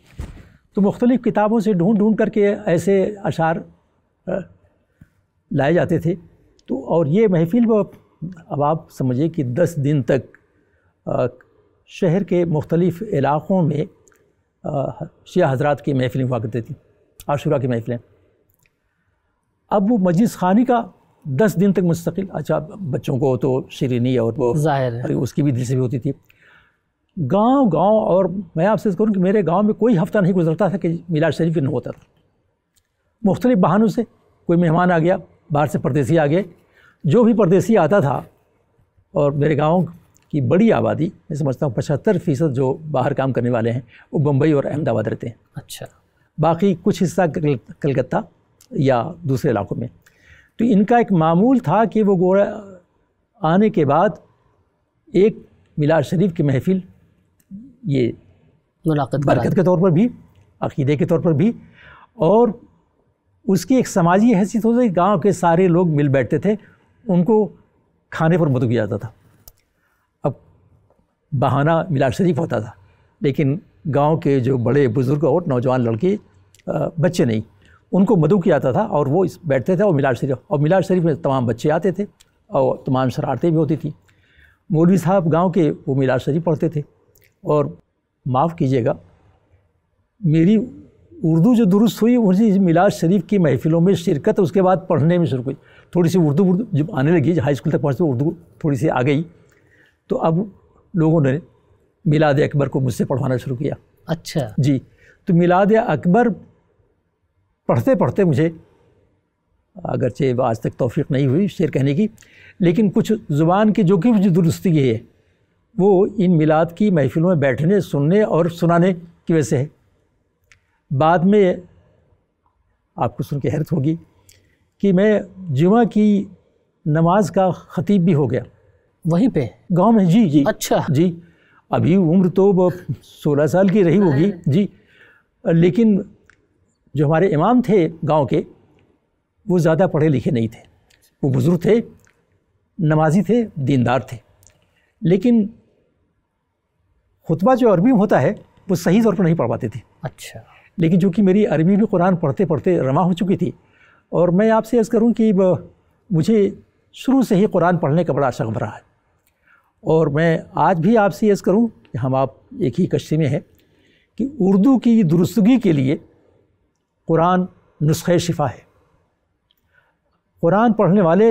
तो मुख्तलिफ़ किताबों से ढूंढ ढूंढ करके ऐसे अशार लाए जाते थे तो और ये महफिल अब आप समझिए कि दस दिन तक शहर के मुख्तलिफ़ इलाक़ों में शिया हजरात की महफ़िलें हुआ करती थी आशुरा की महफ़िलें अब वो मजलिस खानी का दस दिन तक मुस्तकिल अच्छा बच्चों को तो शरीनी और वो ज़ाहिर है उसकी भी दिलचस्पी होती थी गांव गांव और मैं आपसे करूँ कि मेरे गांव में कोई हफ़्ता नहीं गुजरता था कि मिलाद शरीफ न होता था मुख्तलिफ बहानों से कोई मेहमान आ गया बाहर से परदेसी आ गए जो भी परदेसी आता था और मेरे गाँव की बड़ी आबादी मैं समझता हूँ पचहत्तर फ़ीसद जो बाहर काम करने वाले हैं वो बम्बई और अहमदाबाद रहते हैं अच्छा बाकी कुछ हिस्सा कलकत्ता या दूसरे इलाकों में तो इनका एक मामूल था कि वो गोरा आने के बाद एक मिलाद शरीफ की महफिल ये मुलाकात बरकत के तौर पर भी अकीदे के तौर पर भी और उसकी एक समाजी हैसियत होती गांव के सारे लोग मिल बैठते थे उनको खाने पर मत किया जाता था अब बहाना मिलाद शरीफ होता था लेकिन गांव के जो बड़े बुज़ुर्ग और नौजवान लड़के बच्चे नहीं उनको मधु किया जाता था और वो इस बैठते थे और मिलाद शरीफ और मिलाद शरीफ में तमाम बच्चे आते थे और तमाम शरारतें भी होती थी मौलवी साहब गांव के वो मिलाद शरीफ पढ़ते थे और माफ़ कीजिएगा मेरी उर्दू जो दुरुस्त हुई उसी मिलाद शरीफ की महफ़िलों में शिरकत उसके बाद पढ़ने में शुरू हुई थोड़ी सी उर्दू उर्दू जब आने लगी हाई स्कूल तक पहुँचते उर्दू थोड़ी सी आ गई तो अब लोगों ने मिलाद अकबर को मुझसे पढ़वाना शुरू किया अच्छा जी तो मिलाद अकबर पढ़ते पढ़ते मुझे अगरचे आज तक तोफ़ी नहीं हुई शेर कहने की लेकिन कुछ ज़ुबान की जो कि दुरुस्ती है वो इन मिलाद की महफ़िलों में बैठने सुनने और सुनाने की वजह से है बाद में आपको सुन के हैरत होगी कि मैं जुमा की नमाज का ख़तीब भी हो गया वहीं पे गांव में जी जी अच्छा जी अभी उम्र तो सोलह साल की रही होगी हाँ। जी लेकिन जो हमारे इमाम थे गांव के वो ज़्यादा पढ़े लिखे नहीं थे वो बुज़ुर्ग थे नमाजी थे दीनदार थे लेकिन खुतबा जो अरबी में होता है वो सही तौर पर नहीं पढ़ पाते थे अच्छा लेकिन चूँकि मेरी अरबी भी कुरान पढ़ते पढ़ते रवा हो चुकी थी और मैं आपसे ऐसा करूँ कि मुझे शुरू से ही कुरान पढ़ने का बड़ा शौक रहा है और मैं आज भी आपसे ऐसा करूँ कि हम आप एक ही कश्ती में हैं कि उर्दू की दुरुस्तगी के लिए कुरान नुस्खे शिफा है कुरान पढ़ने वाले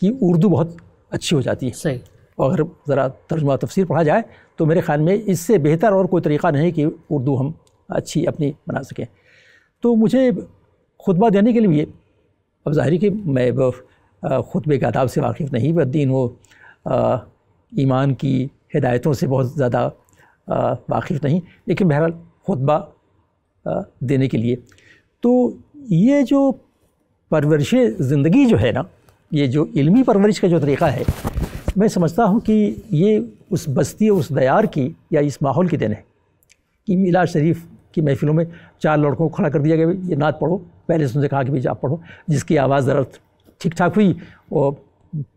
की उर्दू बहुत अच्छी हो जाती है सही और अगर ज़रा तर्जुमा तफसीर पढ़ा जाए तो मेरे ख्याल में इससे बेहतर और कोई तरीक़ा नहीं कि उर्दू हम अच्छी अपनी बना सकें तो मुझे खुतबा देने के लिए अब ज़ाहिर कि मैं खुतबे के आदाब से वाकिफ़ नहीं व दिन वो ईमान की हिदायतों से बहुत ज़्यादा वाकिफ़ नहीं लेकिन बहरहाल खुतबा देने के लिए तो ये जो परवरिश ज़िंदगी जो है ना ये जो इल्मी परवरिश का जो तरीक़ा है मैं समझता हूँ कि ये उस बस्ती उस दयार की या इस माहौल की देन है कि मिला शरीफ कि महफिलों में चार लड़कों को खड़ा कर दिया गया भाई ये नात पढ़ो पहले से उनसे कहा कि भाई आप पढ़ो जिसकी आवाज़ ज़रा ठीक ठाक हुई और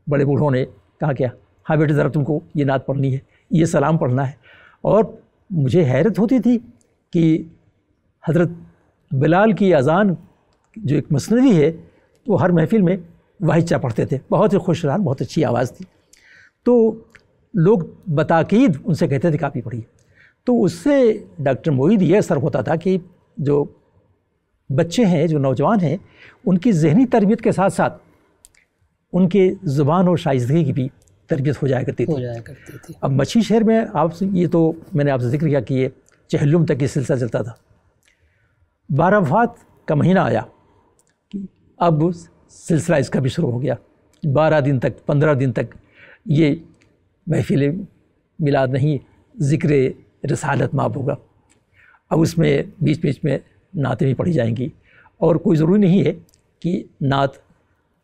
बड़े बूढ़ों ने कहा क्या हाँ बेटे ज़रा तुमको ये नात पढ़नी है ये सलाम पढ़ना है और मुझे हैरत होती थी कि हज़रत बिलाल की अजान जो एक मसनवी है वो तो हर महफिल में वाहिचा पढ़ते थे बहुत ही रहा बहुत अच्छी आवाज़ थी तो लोग बताकीद उनसे कहते थे कापी पढ़िए तो उससे डॉक्टर मोहिद ये असर होता था कि जो बच्चे हैं जो नौजवान हैं उनकी जहनी तरबियत के साथ साथ उनके ज़ुबान और शाइदगी की भी तरबियत हो जाया करती थी हो जाया करती थी अब मछी शहर में आप ये तो मैंने आपसे जिक्र किया कि ये चहलुम तक ये सिलसिला चलता था बारह वात का महीना आया कि अब सिलसिला इसका भी शुरू हो गया बारह दिन तक पंद्रह दिन तक ये महफिल मिलाद नहीं ज़िक्र रसालत माप होगा अब उसमें बीच बीच में नातें भी पढ़ी जाएंगी और कोई ज़रूरी नहीं है कि नात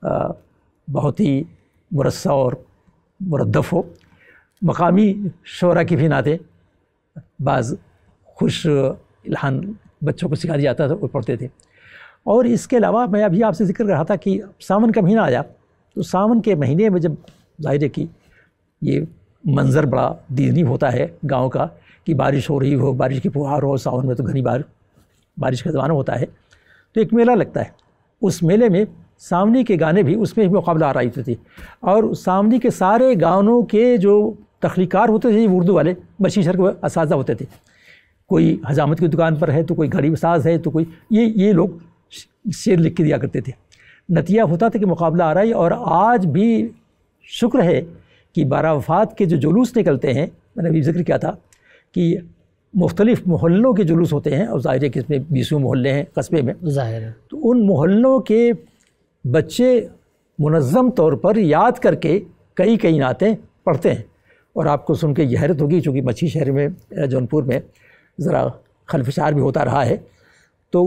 बहुत ही मुरसा और मुरदफ़ हो मकामी शरा की भी नातें बाज़ खुश इल्हान बच्चों को सिखा दिया जाता था वो पढ़ते थे और इसके अलावा मैं अभी आपसे जिक्र कर रहा था कि सावन का महीना आया तो सावन के महीने में जब जाहिर है कि ये मंज़र बड़ा दीदनी होता है गांव का कि बारिश हो रही हो बारिश की फुहार हो सावन में तो घनी बार बारिश का ज़माना होता है तो एक मेला लगता है उस मेले में सामनी के गाने भी उसमें मुकाबला आ रही थी और सामनी के सारे गानों के जो तख्लीकार होते थे उर्दू वाले बशी शर के इस होते थे कोई हजामत की दुकान पर है तो कोई गरीब साज है तो कोई ये ये लोग शेर लिख के दिया करते थे नतिया होता था कि मुकाबला आ रहा है और आज भी शुक्र है कि बारा वफात के जो जुलूस निकलते हैं मैंने अभी जिक्र किया था कि मुख्तलिफ मोहल्लों के जुलूस होते हैं और ज़ाहिर है कि इसमें बीसों मोहल्ले हैं कस्बे में ज़ाहिर है तो उन मोहल्लों के बच्चे मनज़म तौर पर याद करके कई कई नातें पढ़ते हैं और आपको सुन के यह हैरत होगी चूँकि मच्छी शहर में जौनपुर में ज़रा खलफशार भी होता रहा है तो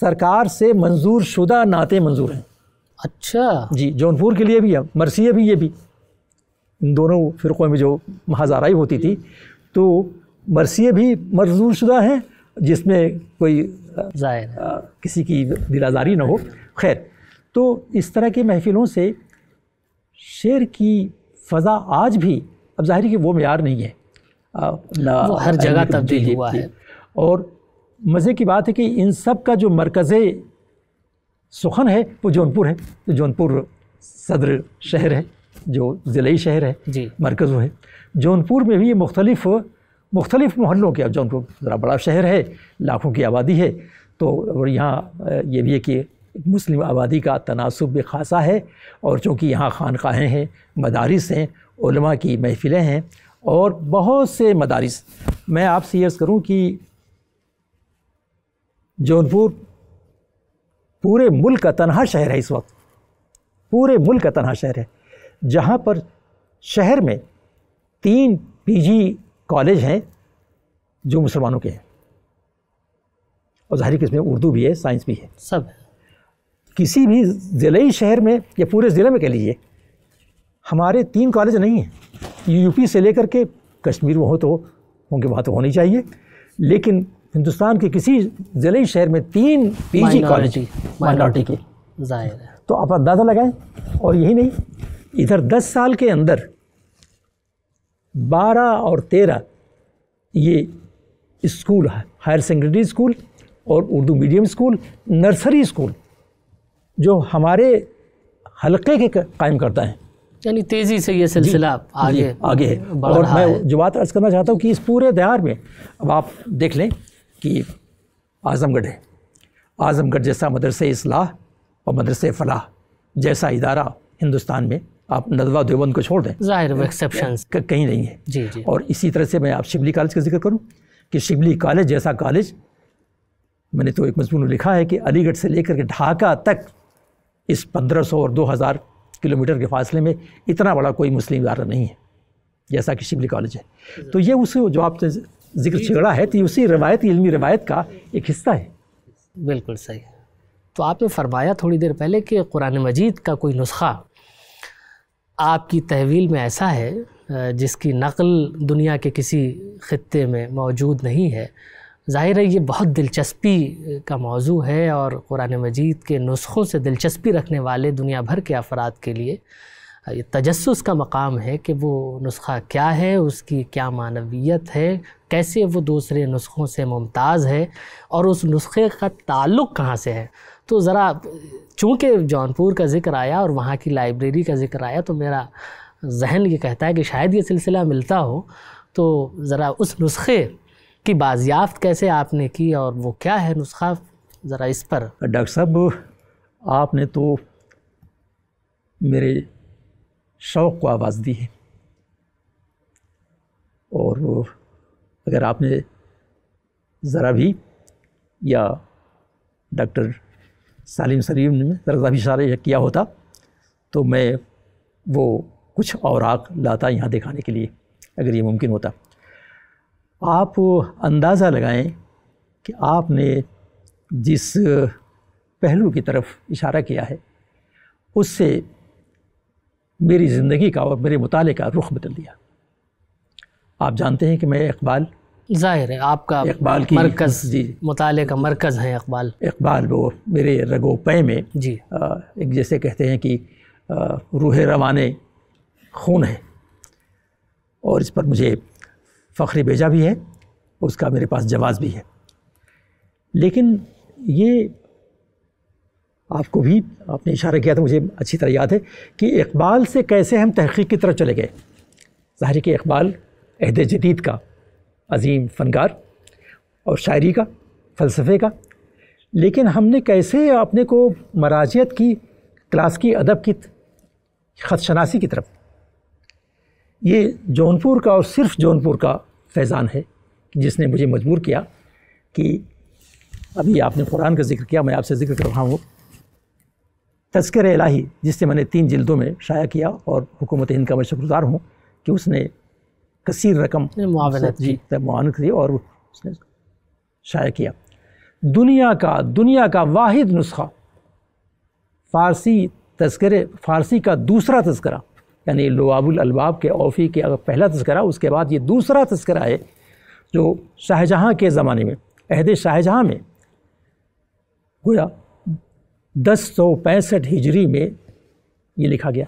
सरकार से मंजूर शुदा नाते मंजूर हैं अच्छा जी जौनपुर के लिए भी है मरसिया भी ये भी इन दोनों फ़िरक़ों में जो महाजाराई होती थी तो मरसिए भी मजदूर शुदा हैं जिसमें कोई जाहिर किसी की दिलाजारी ना हो खैर तो इस तरह के महफिलों से शेर की फ़ज़ा आज भी अब ज़ाहिर कि वो मैार नहीं है आ, ना वो हर जगह तब्दील हुआ है और मज़े की बात है कि इन सब का जो मरकज़ सुखन है वो जौनपुर है तो जौनपुर सदर शहर है जो ज़िली शहर है जी मरकज़ है जौनपुर में भी ये मुख्तलिफ़ मुख्तलिफ़ मोहल्लों के अब जौनपुर ज़रा बड़ा शहर है लाखों की आबादी है तो और यहाँ ये भी है कि मुस्लिम आबादी का तनासब भी खासा है और चूँकि यहाँ खानकाहें हैं मदारस हैं उलमा की महफ़िलें हैं और बहुत से मदारस मैं आपसे यर्ज़ करूँ कि जौनपुर पूरे मुल्क का तनहा शहर है इस वक्त पूरे मुल्क का तनहा शहर है जहाँ पर शहर में तीन पीजी कॉलेज हैं जो मुसलमानों के हैं और जाहिर कि इसमें उर्दू भी है साइंस भी है सब किसी भी ज़िले शहर में या पूरे ज़िले में कह लीजिए हमारे तीन कॉलेज नहीं हैं यूपी से लेकर के कश्मीर में हो तो उनके बात तो होनी चाहिए लेकिन हिंदुस्तान के किसी ज़िले शहर में तीन पीजी कॉलेज माइनॉरिटी के जाहिर है तो आप अंदाज़ा लगाएं और यही नहीं इधर दस साल के अंदर बारह और तेरह ये स्कूल हायर सेकेंडरी स्कूल और Urdu medium school nursery school जो हमारे हलके के कायम करता है यानी तेज़ी से ये सिलसिला आगे आगे है और मैं जो बात अर्ज़ करना चाहता हूँ कि इस पूरे दहार में अब आप देख लें कि आज़मगढ़ है आज़मगढ़ जैसा मदरसे असलाह और मदरसे फलाह जैसा इदारा हिंदुस्तान में आप नदवा देवबंद को छोड़ दें जाहिर एक्सेप्शन कहीं नहीं है जी जी और इसी तरह से मैं आप शिबली कॉलेज का जिक्र करूँ कि शिबली कॉलेज जैसा कॉलेज मैंने तो एक मजमून लिखा है कि अलीगढ़ से लेकर के ढाका तक इस 1500 और 2000 किलोमीटर के फासले में इतना बड़ा कोई मुस्लिम इदारा नहीं है जैसा कि शिबली कॉलेज है तो ये उस जो आपने जिक्र छिगड़ा है तो उसी रवायत इलमी रवायत का एक हिस्सा है बिल्कुल सही तो आपने फरमाया थोड़ी देर पहले कि कुरान मजीद का कोई नुस्खा आपकी तहवील में ऐसा है जिसकी नकल दुनिया के किसी ख़त्े में मौजूद नहीं है ज़ाहिर है ये बहुत दिलचस्पी का मौजू है और कुरान मजीद के नुस्खों से दिलचस्पी रखने वाले दुनिया भर के अफराद के लिए ये तजस्स का मकाम है कि वो नुस्खा क्या है उसकी क्या मानवीयत है कैसे वो दूसरे नुस्खों से मुमताज़ है और उस नुस्खे का ताल्लुक़ कहाँ से है तो ज़रा चूँकि जौनपुर का ज़िक्र आया और वहाँ की लाइब्रेरी का ज़िक्र आया तो मेरा जहन ये कहता है कि शायद ये सिलसिला मिलता हो तो ज़रा उस नुस्खे की बाजियाफ्त कैसे आपने की और वो क्या है नुस्खा ज़रा इस पर डॉक्टर साहब आपने तो मेरे शौक़ को आवाज़ दी है और अगर आपने ज़रा भी या डॉक्टर सालिम सलीम ने भी इशारा किया होता तो मैं वो कुछ और आग लाता यहाँ दिखाने के लिए अगर ये मुमकिन होता आप अंदाज़ा लगाएं कि आपने जिस पहलू की तरफ इशारा किया है उससे मेरी ज़िंदगी का और मेरे मुताले का रुख बदल दिया आप जानते हैं कि मैं इकबाल जाहिर है आपका इकबाल की मरकज जी मुताले का मरकज़ है इकबाल इकबाल वो मेरे रगो पै में जी आ, एक जैसे कहते हैं कि रूह रवाने खून है और इस पर मुझे फ़ख्री बेजा भी है उसका मेरे पास जवाब भी है लेकिन ये आपको भी आपने इशारा किया था तो मुझे अच्छी तरह याद है कि इकबाल से कैसे हम तहकीक की तरफ चले गए ज़ाहिर के इकबाल अहद जदीद का अजीम फ़नकार और शायरी का फ़लसफ़े का लेकिन हमने कैसे अपने को मराजियत की क्लासकी अदब की ख़दशनासी की तरफ ये जौनपुर का और सिर्फ जौनपुर का फैज़ान है जिसने मुझे मजबूर किया कि अभी आपने कुरान का जिक्र किया मैं आपसे जिक्र कर रहा हूँ तस्कर इलाही जिससे मैंने तीन जिल्दों में शाया किया और हुकूमत हिंद का मैं शुक्रगुजार हूँ कि उसने कसीर रकम जी मुआवन करी और उसने शाया किया दुनिया का दुनिया का वाहिद नुस्खा फ़ारसी तस्करे फ़ारसी का दूसरा तस्करा यानी लवाबुल अलबाब के औफ़ी के अगर पहला तस्करा उसके बाद ये दूसरा तस्करा है जो शाहजहाँ के ज़माने में अहद शाहजहाँ में गोया दस सौ पैंसठ हिजरी में ये लिखा गया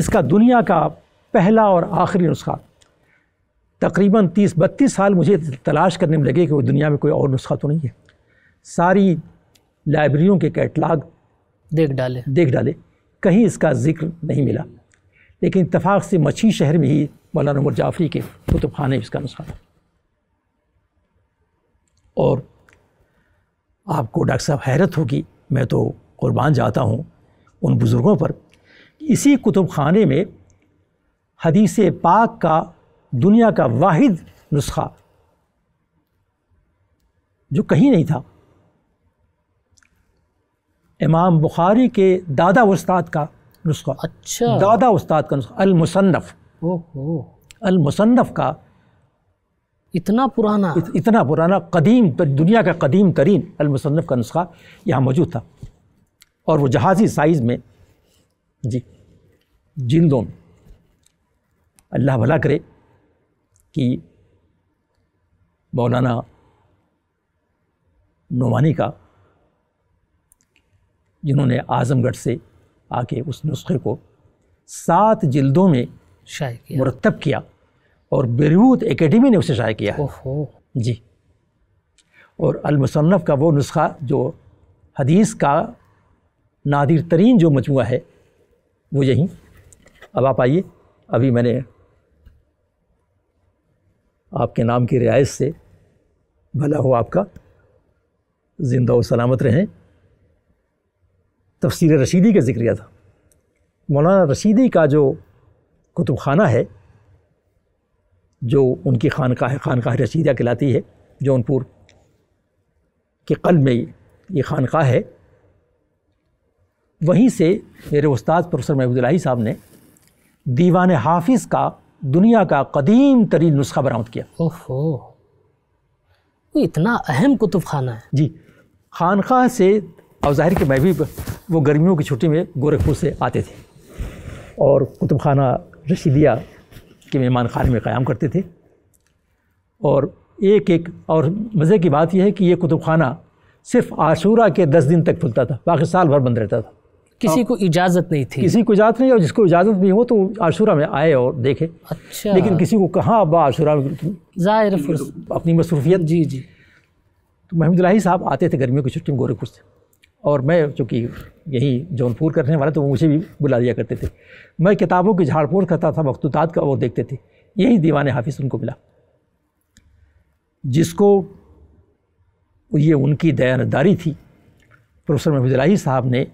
इसका दुनिया का पहला और आखिरी नुस्खा तकरीबन तीस बत्तीस साल मुझे तलाश करने में लगे कि वो दुनिया में कोई और नुस्खा तो नहीं है सारी लाइब्रेरियों के कैटलाग देख डाले देख डाले कहीं इसका जिक्र नहीं मिला लेकिन इतफाक़ से मछी शहर में ही मौलाना उमर जाफरी के कुतुबखाने इसका नुस्खा था और आपको डॉक्टर साहब हैरत होगी मैं तो कुर्बान जाता हूँ उन बुज़ुर्गों पर इसी कुतुब खाने में हदीस पाक का दुनिया का वाहिद नुस्खा जो कहीं नहीं था इमाम बुखारी के दादा उस्ताद का नुस्खा अच्छा दादा उस्ताद का नुस्खा अलमुसन्फ़ ओहो अलमुसन्फ़ का इतना पुराना इत, इतना पुराना कदीम दुनिया का कदीम तरीन अलमुसन्फ़ का नुस्खा यहाँ मौजूद था और वो जहाज़ी साइज़ में जी जिल्दों में अल्लाह भला करे कि मौलाना नुमानी का जिन्होंने आज़मगढ़ से आके उस नुस्खे को सात जिल्दों में शाये किया मुरतब किया और बेरूत एकेडमी ने उसे शाये किया ओहो जी और अलमसन्फ़ का वो नुस्खा जो हदीस का नादिर तरीन जो मजमू है वो यहीं अब आप आइए अभी मैंने आपके नाम की रियायत से भला हो आपका ज़िंदा और सलामत रहें तफसीर रशीदी का जिक्रिया था मौलाना रशीदी का जो कुतुब खाना है जो उनकी खानका खानका रशीदा कहलाती है जौनपुर के कल में ये खानका है वहीं से मेरे उस्ताद प्रोफेसर महबूदलाही साहब ने दीवान हाफिज़ का दुनिया का कदीम तरीन नुस्खा बरामद किया ओहो वो इतना अहम कुतुब खाना है जी खानखा से अब ज़ाहिर कि मैं भी वो गर्मियों की छुट्टी में गोरखपुर से आते थे और कुतुब खाना रशीदिया के मेहमान खाने में क़्याम करते थे और एक एक और मज़े की बात यह है कि ये कुतुब खाना सिर्फ आशूरा के दस दिन तक खुलता था बाकी साल भर बंद रहता था किसी को इजाज़त नहीं थी किसी को इजाज़त नहीं और जिसको इजाज़त भी हो तो आशूरा में आए और देखे अच्छा लेकिन किसी को कहाँ अब आशूरा में ज़ाहिर अपनी मसरूफियत जी जी तो महमूद साहब आते थे गर्मियों की छुट्टी में गोरखपुर से और मैं चूँकि यही जौनपुर करने वाला तो वो मुझे भी बुला लिया करते थे मैं किताबों की झाड़पोड़ करता था मखतूतात का वो देखते थे यही दीवान हाफिज़ उनको मिला जिसको ये उनकी दयानदारी थी प्रोफेसर महमूद साहब ने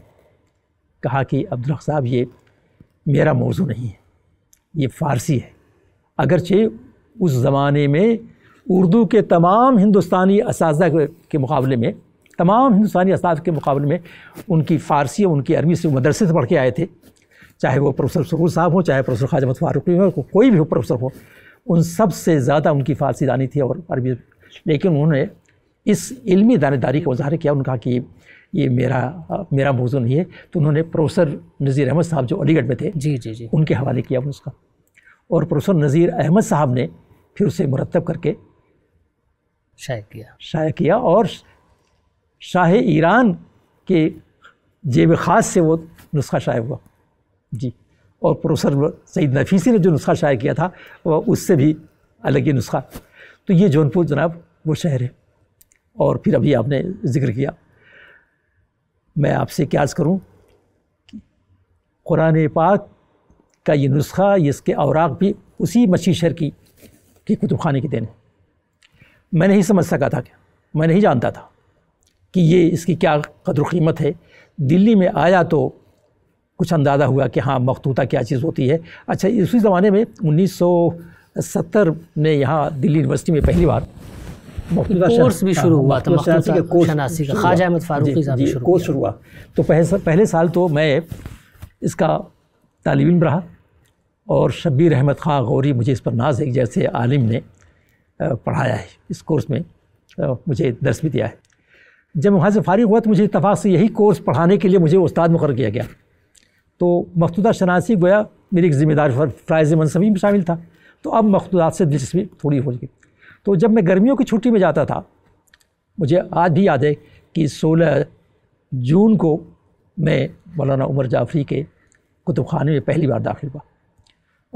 कहा कि अब्दुल साहब ये मेरा मौजू नहीं है ये फ़ारसी है अगरचे उस ज़माने में उर्दू के तमाम हिंदुस्तानी इस के मुकाबले में तमाम हिंदुस्तानी इस के मुकाबले में उनकी फ़ारसी और उनकी अरबी से मदरसे से पढ़ के आए थे चाहे वो प्रोफेसर सरूर साहब हो चाहे प्रोफेसर ख्वाजा मत हो कोई भी हो प्रोफेसर हो उन सब से ज़्यादा उनकी फ़ारसी दानी थी और अरबी लेकिन उन्होंने इस इलमी दानेदारी का मुजाहरा किया उन्होंने कहा कि ये मेरा मेरा मौजू नहीं है तो उन्होंने प्रोफेसर नज़ीर अहमद साहब जो अलीगढ़ में थे जी जी जी उनके हवाले किया उसका और प्रोफेसर नज़ीर अहमद साहब ने फिर उसे मुरतब करके शाये किया शाया किया और शाह ईरान के जेब ख़ास से वो नुस्खा शाये हुआ जी और प्रोफेसर सईद नफीसी ने जो नुस्खा शाये किया था वह उससे भी अलग ही नुस्खा तो ये जौनपुर जनाब वो शहर है और फिर अभी आपने ज़िक्र किया मैं आपसे क्या करूँ कुरान पाक का ये नुस्खा इसके अवराग भी उसी मछी शर की कि कुतुब खाने के देन मैं नहीं समझ सका था क्या मैं नहीं जानता था कि ये इसकी क्या कदर कीमत है दिल्ली में आया तो कुछ अंदाज़ा हुआ कि हाँ मखतूता क्या चीज़ होती है अच्छा इसी ज़माने में 1970 में यहाँ दिल्ली यूनिवर्सिटी में पहली बार कोर्स भी हाँ, शुरू हुआ था शनासी का ख्वाजा अहमद कोर्स शुरू हुआ तो पहले साल तो मैं इसका तालब इम रहा और शब्बीर अहमद खां गौरी मुझे इस पर नाज है जैसे आलिम ने पढ़ाया है इस कोर्स में मुझे दर्स भी दिया है जब वहाँ से फारिग हुआ तो मुझे इतफाक़ से यही कोर्स पढ़ाने के लिए मुझे उस्ताद मुकर किया गया तो मखदूदा शनासी गोया मेरी एक ज़िम्मेदार फराइज मंसबी में शामिल था तो अब मखतूदात से दिलचस्पी थोड़ी हो गई तो जब मैं गर्मियों की छुट्टी में जाता था मुझे आज भी याद है कि 16 जून को मैं मौलाना उमर जाफरी के कुतुब खाने में पहली बार दाखिल हुआ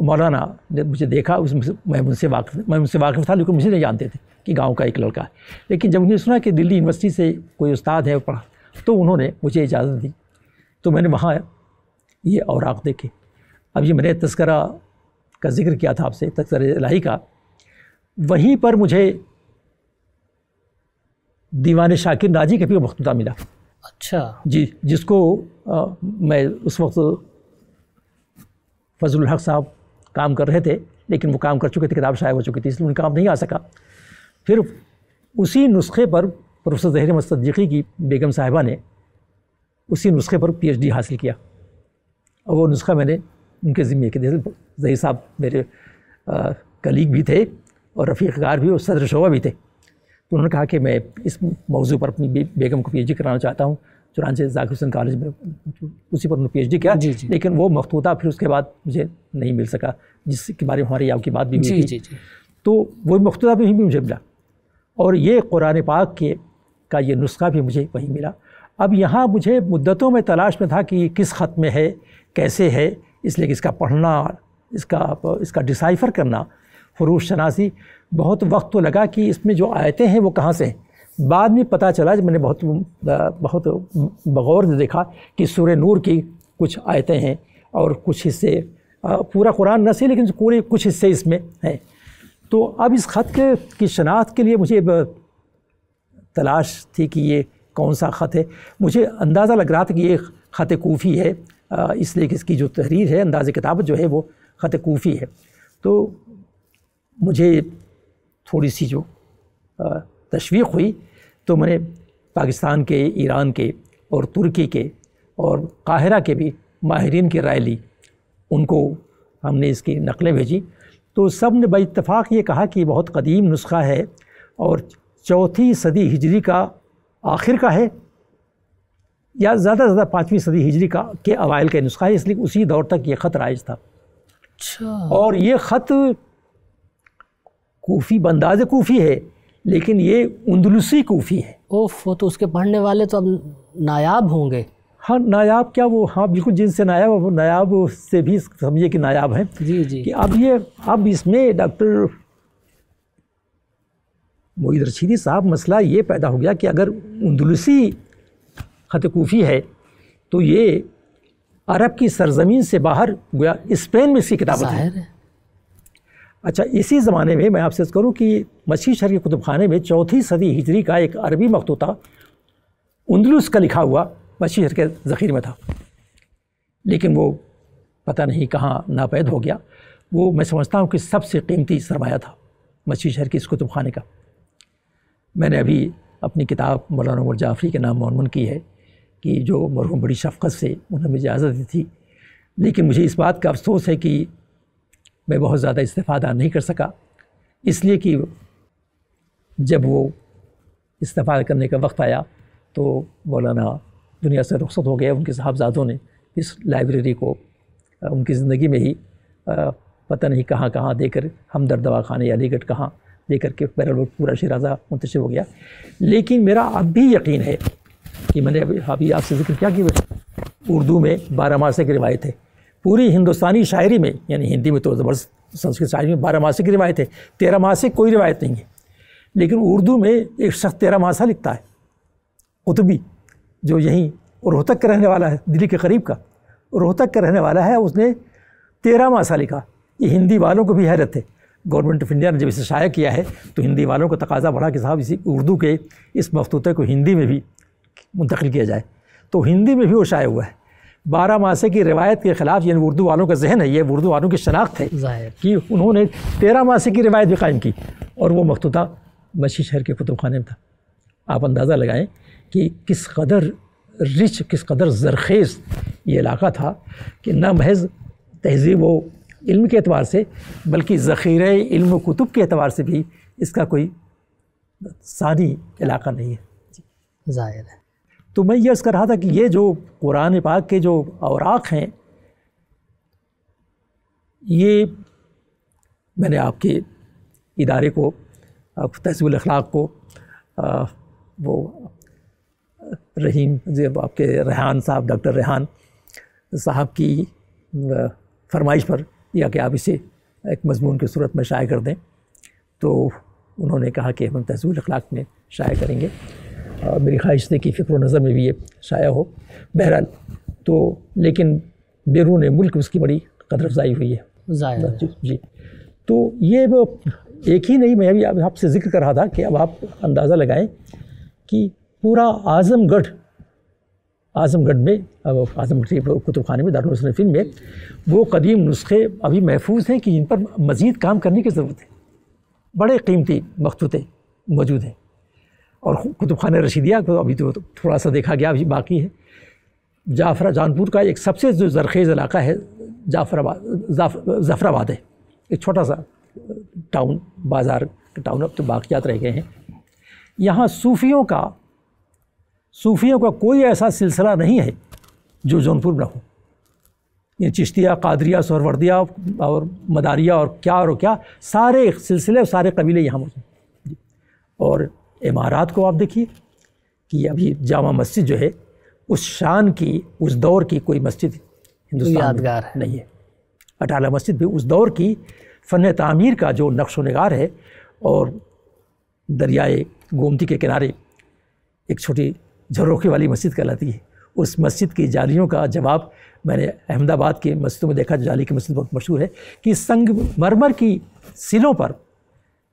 मौलाना ने मुझे देखा उस मैं उनसे वाकफ मैं उनसे वाकफ था लेकिन मुझे नहीं जानते थे कि गांव का एक लड़का है लेकिन जब उन्होंने सुना कि दिल्ली यूनिवर्सिटी से कोई उस्ताद है पढ़ा तो उन्होंने मुझे इजाज़त दी तो मैंने वहाँ ये औराक देखे अब ये मैंने तस्करा का जिक्र किया था आपसे तस्कर लाही का वहीं पर मुझे दीवान शाकिर नाजी का भी मखतुता मिला अच्छा जी जिसको आ, मैं उस वक्त फजल हक साहब काम कर रहे थे लेकिन वो काम कर चुके थे किताब शायद हो चुकी थी इसलिए उनका काम नहीं आ सका फिर उसी नुस्खे पर प्रोफेसर जहर मस्तदीकी की बेगम साहिबा ने उसी नुस्खे पर पीएचडी हासिल किया और वो नुस्खा मैंने उनके ज़िम्मे के जहर साहब मेरे आ, कलीग भी थे और रफ़ीक गार भी उस सदर शोबा भी थे तो उन्होंने कहा कि मैं इस मौजू पर अपनी बेगम को पी कराना चाहता हूँ चुनाच जाकिर हुसैन कॉलेज में उसी पर उन्होंने पी किया जी जी लेकिन वो मखतूता फिर उसके बाद मुझे नहीं मिल सका जिसके बारे में हमारी आपकी बात भी हुई थी तो वो मखतूता भी मुझे मिला और ये कुरान पाक के का ये नुस्खा भी मुझे वहीं मिला अब यहाँ मुझे मुद्दतों में तलाश में था कि ये किस ख़त में है कैसे है इसलिए कि इसका पढ़ना इसका इसका डिसाइफ़र करना फ़रूज शनासी बहुत वक्त तो लगा कि इसमें जो आयतें हैं वो कहाँ से हैं बाद में पता चला जब मैंने बहुत बहुत बगौर देखा कि सूर्य नूर की कुछ आयतें हैं और कुछ हिस्से पूरा कुरान न से लेकिन पूरे कुछ हिस्से इसमें हैं तो अब इस ख़त के की शनाख्त के लिए मुझे तलाश थी कि ये कौन सा ख़त है मुझे अंदाज़ा लग रहा था कि ये ख़त कोफ़ी है इसलिए कि इसकी जो तहरीर है अंदाज़ किताब जो है वो ख़त कोफ़ी है तो मुझे थोड़ी सी जो तशवीक हुई तो मैंने पाकिस्तान के ईरान के और तुर्की के और काहिरा के भी माहरीन की राय ली उनको हमने इसकी नकलें भेजी तो सब ने बइतफ़ाक़ ये कहा कि बहुत कदीम नुस्खा है और चौथी सदी हिजरी का आखिर का है या ज़्यादा से ज़्यादा पाँचवीं सदी हिजरी का के अवाइल का नुस्खा है इसलिए उसी दौर तक ये ख़त राइज था अच्छा। और ये ख़त कोफ़ी बंदाज कोफ़ी है लेकिन ये उंदलुसी कोफ़ी है ओफ वो तो उसके पढ़ने वाले तो अब नायाब होंगे हाँ नायाब क्या वो हाँ बिल्कुल जिनसे नायाब वो नायाब से भी समझिए कि नायाब है जी जी कि अब ये अब इसमें डॉक्टर मोहित रशीदी साहब मसला ये पैदा हो गया कि अगर उंदलुसी ख़त कोफ़ी है तो ये अरब की सरजमीन से बाहर गया स्पेन में इसकी किताब है अच्छा इसी ज़माने में मैं आपसे करूँ कि मछी शहर के कुतुब खाने में चौथी सदी हिजरी का एक अरबी मखतूता उंदलूस का लिखा हुआ मछी शहर के ज़ख़ीर में था लेकिन वो पता नहीं कहाँ नापैद हो गया वो मैं समझता हूँ कि सबसे कीमती सरमाया था मछी शहर के इस कुतुब खाने का मैंने अभी अपनी किताब मौलाना उमर जाफरी के नाम मनमन की है कि जो मरहूम बड़ी शफकत से उन्होंने इजाज़त दी थी लेकिन मुझे इस बात का अफसोस है कि मैं बहुत ज़्यादा इस्तीफ़ा नहीं कर सका इसलिए कि जब वो इस्तीफ़ा करने का वक्त आया तो मौलाना दुनिया से रुखसत हो गया उनके साहबजादों ने इस लाइब्रेरी को उनकी ज़िंदगी में ही पता नहीं कहाँ कहाँ देकर हमदर्द दवा खाने अलीगढ़ कहाँ लेकर के बहरहाल पूरा शराजा मुंतशिर हो गया लेकिन मेरा अब भी यकीन है कि मैंने अभी अभी आपसे जिक्र किया कि उर्दू में बारह मार्से से रिवायत है पूरी हिंदुस्तानी शायरी में यानी हिंदी में तो ज़बरदस्त संस्कृत शायरी में बारह मासिक रिवायत है तेरह मासिक कोई रिवायत नहीं है लेकिन उर्दू में एक शख्स तेरह मासा लिखता है कुतुबी जो यहीं रोहतक का रहने वाला है दिल्ली के करीब का रोहतक का रहने वाला है उसने तेरह मासा लिखा ये हिंदी वालों को भी हैरत है गवर्नमेंट ऑफ इंडिया ने जब इसे शाया किया है तो हिंदी वालों को तकाजा बढ़ा कि साहब इसी उर्दू के इस मखतूत को हिंदी में भी मुंतकिल किया जाए तो हिंदी में भी वो शाया हुआ है बारह मासे की रिवायत के खिलाफ यानी उर्दू वालों का जहन है ये उर्दू वालों की शनाख्त है कि उन्होंने तेरह मासे की रिवायत भी कायम की और वो मखतूता मछी शहर के कुतुब खाने में था आप अंदाज़ा लगाएं कि किस कदर रिच किस कदर जरखेज़ ये इलाका था कि न महज तहजीब व इल्म के अतबार से बल्कि ज़ख़ीरे इल्म कुतुब के अतबार से भी इसका कोई सानी इलाका नहीं है ज़ाहिर है तो मैं ये कर रहा था कि ये जो कुरान पाक के जो अवराक हैं ये मैंने आपके इदारे को तहसील अखलाक को आ, वो रहीम जब आपके रेहान साहब डॉक्टर रेहान साहब की फरमाइश पर या कि आप इसे एक मजमून की सूरत में शाये कर दें तो उन्होंने कहा कि हम तहसील अखलाक में शाये करेंगे और मेरी ख्वाहिश थी कि फ़िक्र नज़र में भी ये शाया हो बहरहाल तो लेकिन बैरून मुल्क उसकी बड़ी कदर अफजाई हुई है जी, जी तो ये एक ही नहीं मैं अभी आपसे जिक्र कर रहा था कि अब आप अंदाज़ा लगाएं कि पूरा आज़मगढ़ आज़मगढ़ में अब आज़मगढ़ कुतुब खाने में दारफिन में वो कदीम नुस्खे अभी महफूज हैं कि जिन पर मज़ीद काम करने की ज़रूरत है बड़े कीमती मखतूतें मौजूद हैं और कुतुब खान रशीदिया को अभी तो थोड़ा सा देखा गया अभी बाकी है जाफरा जानपुर का एक सबसे जो जरखेज़ इलाका है जाफराबाद जाफराबाद है एक छोटा सा टाउन बाज़ार टाउन अब तो बाक़ियात रह गए हैं यहाँ सूफ़ियों का सूफ़ियों का कोई ऐसा सिलसिला नहीं है जो जौनपुर में हो ये चिश्तिया कादरिया सोरवर्दिया और मदारिया और क्या और क्या सारे सिलसिले सारे कबीले यहाँ मौजूद और इमारात को आप देखिए कि अभी जामा मस्जिद जो है उस शान की उस दौर की कोई मस्जिद हिंदुस्तान यादगार है नहीं है अटाला मस्जिद भी उस दौर की फ़न तमीर का जो नक्श नगार है और दरियाए गोमती के किनारे एक छोटी झरोखे वाली मस्जिद कहलाती है उस मस्जिद की जालियों का जवाब मैंने अहमदाबाद की मस्जिदों में देखा जाली की मस्जिद बहुत मशहूर है कि संगमरमर की सिलों पर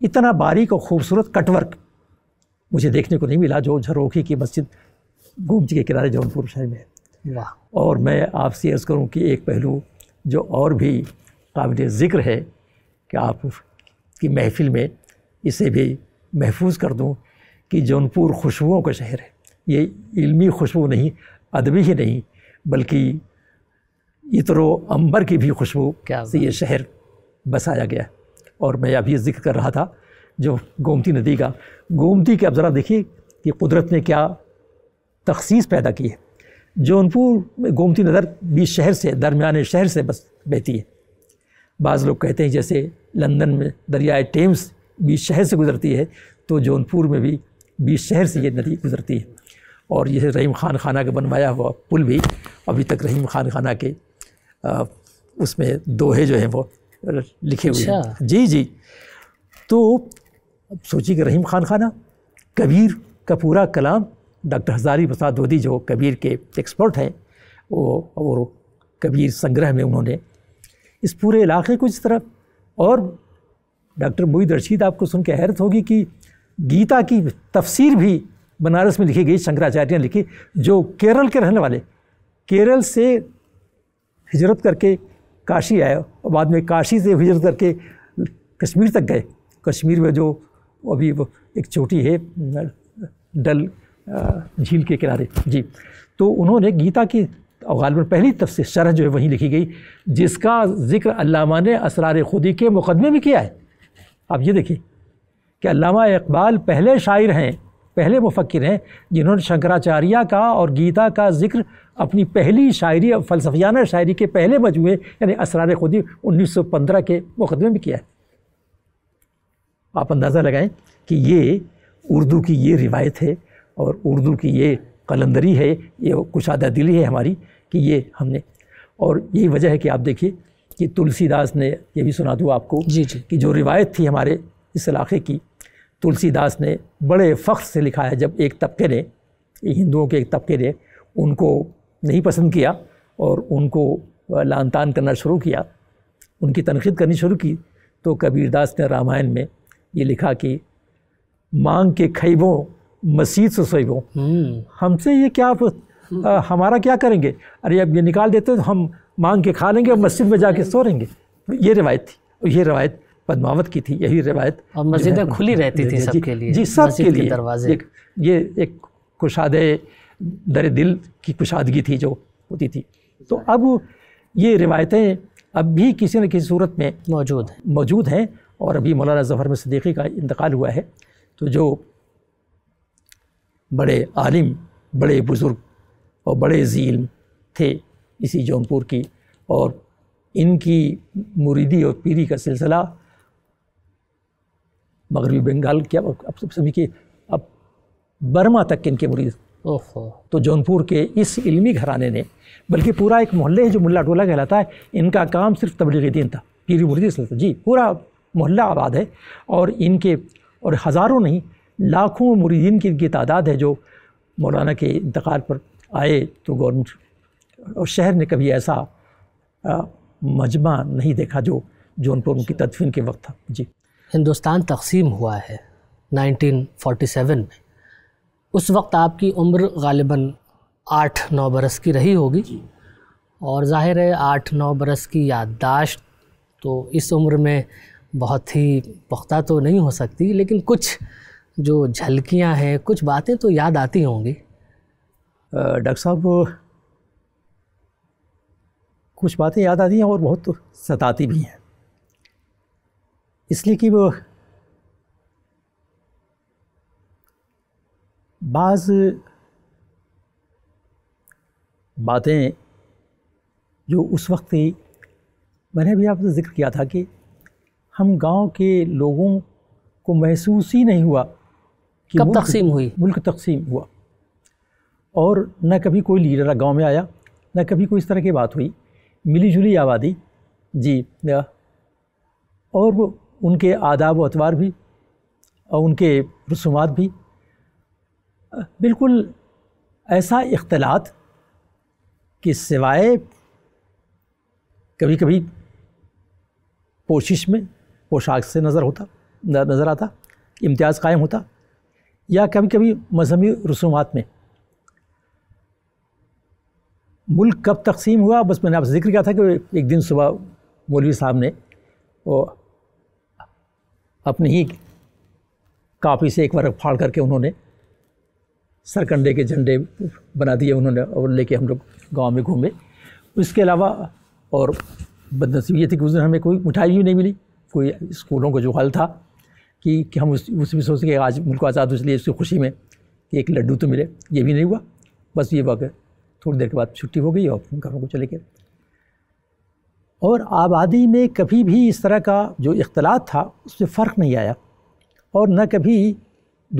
इतना बारीक और ख़ूबसूरत कटवर्क मुझे देखने को नहीं मिला जो झरोखी की मस्जिद गोमज के किनारे जौनपुर शहर में वाह और मैं आपसे अर्ज़ करूँ कि एक पहलू जो और भी काबिल ज़िक्र है कि आप की महफिल में इसे भी महफूज कर दूँ कि जौनपुर खुशबुओं का शहर है ये इल्मी खुशबू नहीं अदबी ही नहीं बल्कि इतरो अंबर की भी खुशबू से ये शहर बसाया गया और मैं अभी जिक्र कर रहा था जो गोमती नदी का गोमती के अब ज़रा देखिए कि कुदरत ने क्या तखसीस पैदा की है जौनपुर में गोमती नदर भी शहर से दरमियाने शहर से बस बहती है बाज़ लोग कहते हैं जैसे लंदन में दरियाए टेम्स बीच शहर से गुज़रती है तो जौनपुर में भी बीच शहर से ये नदी गुज़रती है और यह रहीम खान खाना का बनवाया हुआ पुल भी अभी तक रहीम खान खाना के उसमें दोहे जो हैं वो लिखे हुए हैं अच्छा। जी जी तो अब सोचिए कि रहीम खान खाना कबीर का पूरा कलाम डॉक्टर हज़ारी प्रसाद वोदी जो कबीर के एक्सपर्ट हैं वो और कबीर संग्रह में उन्होंने इस पूरे इलाके को इस तरह और डॉक्टर मोईद रशीद आपको सुन के हैरत होगी कि गीता की तफसीर भी बनारस में लिखी गई शंकराचार्य ने लिखी जो केरल के रहने वाले केरल से हिजरत करके काशी आए और बाद में काशी से हिजरत करके कश्मीर तक गए कश्मीर में जो अभी वो एक चोटी है डल झील के किनारे जी तो उन्होंने गीता की गालबन पहली से शरह जो है वहीं लिखी गई जिसका जिक्र अलामा ने असरार खुदी के मुकदमे में किया है आप ये देखिए कि अलामा इकबाल पहले शायर हैं पहले मुफक्र हैं जिन्होंने शंकराचार्य का और गीता का जिक्र अपनी पहली शायरी फलसफियाना शायरी के पहले मजमू यानी असरार खुदी 1915 के मुकदमे में किया है आप अंदाज़ा लगाएं कि ये उर्दू की ये रिवायत है और उर्दू की ये कलंदरी है ये कुशादा दिली है हमारी कि ये हमने और यही वजह है कि आप देखिए कि तुलसीदास ने ये भी सुना दूँ आपको जी जी कि जो रिवायत थी हमारे इस इलाके की तुलसीदास ने बड़े फ़ख्र से लिखा है जब एक तबके ने हिंदुओं के एक तबके ने उनको नहीं पसंद किया और उनको लान तान करना शुरू किया उनकी तनखीद करनी शुरू की तो कबीरदास ने रामायण में ये लिखा कि मांग के खैबों मसीद से सैबों हम्म। हमसे ये क्या आप हमारा क्या करेंगे अरे अब ये निकाल देते हैं तो हम मांग के खा लेंगे और मस्जिद में जाके सो रहेंगे ये रिवायत थी और ये रिवायत पदमावत की थी यही रिवायत और मस्जिदें खुली रहती थी सबके लिए जी के लिए दरवाजे ये, ये एक कुशाद दर दिल की कुशादगी थी जो होती थी तो अब ये रिवायतें अब भी किसी न किसी सूरत में मौजूद हैं मौजूद हैं और अभी मौलाना ज़फ़र में सदीक़ी का इंतकाल हुआ है तो जो बड़े आलिम बड़े बुज़ुर्ग और बड़े ज़ील थे इसी जौनपुर की और इनकी मुरीदी और पीरी का सिलसिला मगरबी बंगाल क्या अब सब सभी के अब बर्मा तक के इनके मुरीद तो जौनपुर के इस इल्मी घराने ने बल्कि पूरा एक मोहल्ले है जो मुल्ला टोला कहलाता है इनका काम सिर्फ तबलीगी दिन था पीरी मुरीदी जी पूरा मोहल्ला आबाद है और इनके और हज़ारों नहीं लाखों मुरीदीन की इनकी तादाद है जो मौलाना के इंतकाल पर आए तो गवर्नमेंट और शहर ने कभी ऐसा मजमा नहीं देखा जो जौनपुर उनकी तदफीन के वक्त था जी हिंदुस्तान तकसीम हुआ है 1947 में उस वक्त आपकी उम्र गालिबा आठ नौ बरस की रही होगी और ज़ाहिर है आठ नौ बरस की याददाश्त तो इस उम्र में बहुत ही पुख्ता तो नहीं हो सकती लेकिन कुछ जो झलकियां हैं कुछ बातें तो याद आती होंगी डॉक्टर साहब कुछ बातें याद आती हैं और बहुत तो सताती भी हैं इसलिए कि वो बाज़ बातें जो उस वक्त ही मैंने भी आपसे ज़िक्र किया था कि हम गांव के लोगों को महसूस ही नहीं हुआ कि कब तकसीम हुई मुल्क तकसीम हुआ और न कभी कोई लीडर गांव में आया न कभी कोई इस तरह की बात हुई मिली जुली आबादी जी और वो उनके आदाब व अतवार भी और उनके रसूमात भी बिल्कुल ऐसा इख्तलात कि सिवाय कभी कभी कोशिश में पोशाक से नज़र होता नज़र आता इम्तियाज़ कायम होता या कभी कभी मजहबी रसूमात में मुल्क कब तकसीम हुआ बस मैंने आपसे जिक्र किया था कि एक दिन सुबह मौलवी साहब ने वो अपनी ही कापी से एक वर्ग फाड़ करके उन्होंने सरकंडे के झंडे बना दिए उन्होंने और लेके हम लोग गांव में घूमे उसके अलावा और बदनसीबी ये थी कि उस दिन हमें कोई मिठाई भी नहीं मिली कोई स्कूलों का जो हल था कि, कि हम उस उस सोच के आज मुल्क आज़ाद हो इसलिए उसकी खुशी में कि एक लड्डू तो मिले ये भी नहीं हुआ बस ये वक्त थोड़ी देर के बाद छुट्टी हो गई और घरों को चले गए और आबादी में कभी भी इस तरह का जो इख्तलात था उससे फ़र्क नहीं आया और न कभी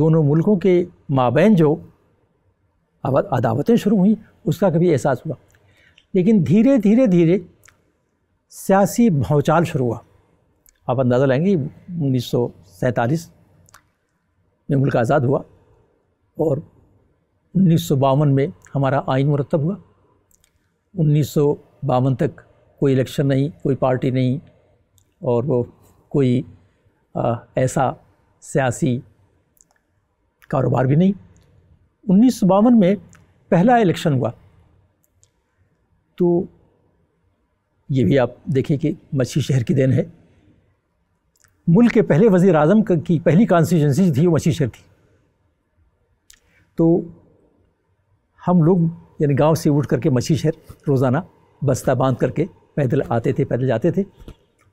दोनों मुल्कों के माबेन जो अदावतें शुरू हुई उसका कभी एहसास हुआ लेकिन धीरे धीरे धीरे सियासी भौचाल शुरू हुआ आप अंदाज़ा लाएंगे उन्नीस में मुल्क आज़ाद हुआ और उन्नीस में हमारा आइन मुरतब हुआ उन्नीस तक कोई इलेक्शन नहीं कोई पार्टी नहीं और वो कोई आ, ऐसा सियासी कारोबार भी नहीं उन्नीस में पहला इलेक्शन हुआ तो ये भी आप देखें कि मछली शहर की देन है मुल्क के पहले वज़ी अजम की पहली कॉन्स्टिट्यूंसी थी वो मशीशर थी तो हम लोग यानी गांव से उठ करके मछी शहर रोज़ाना बस्ता बांध करके पैदल आते थे पैदल जाते थे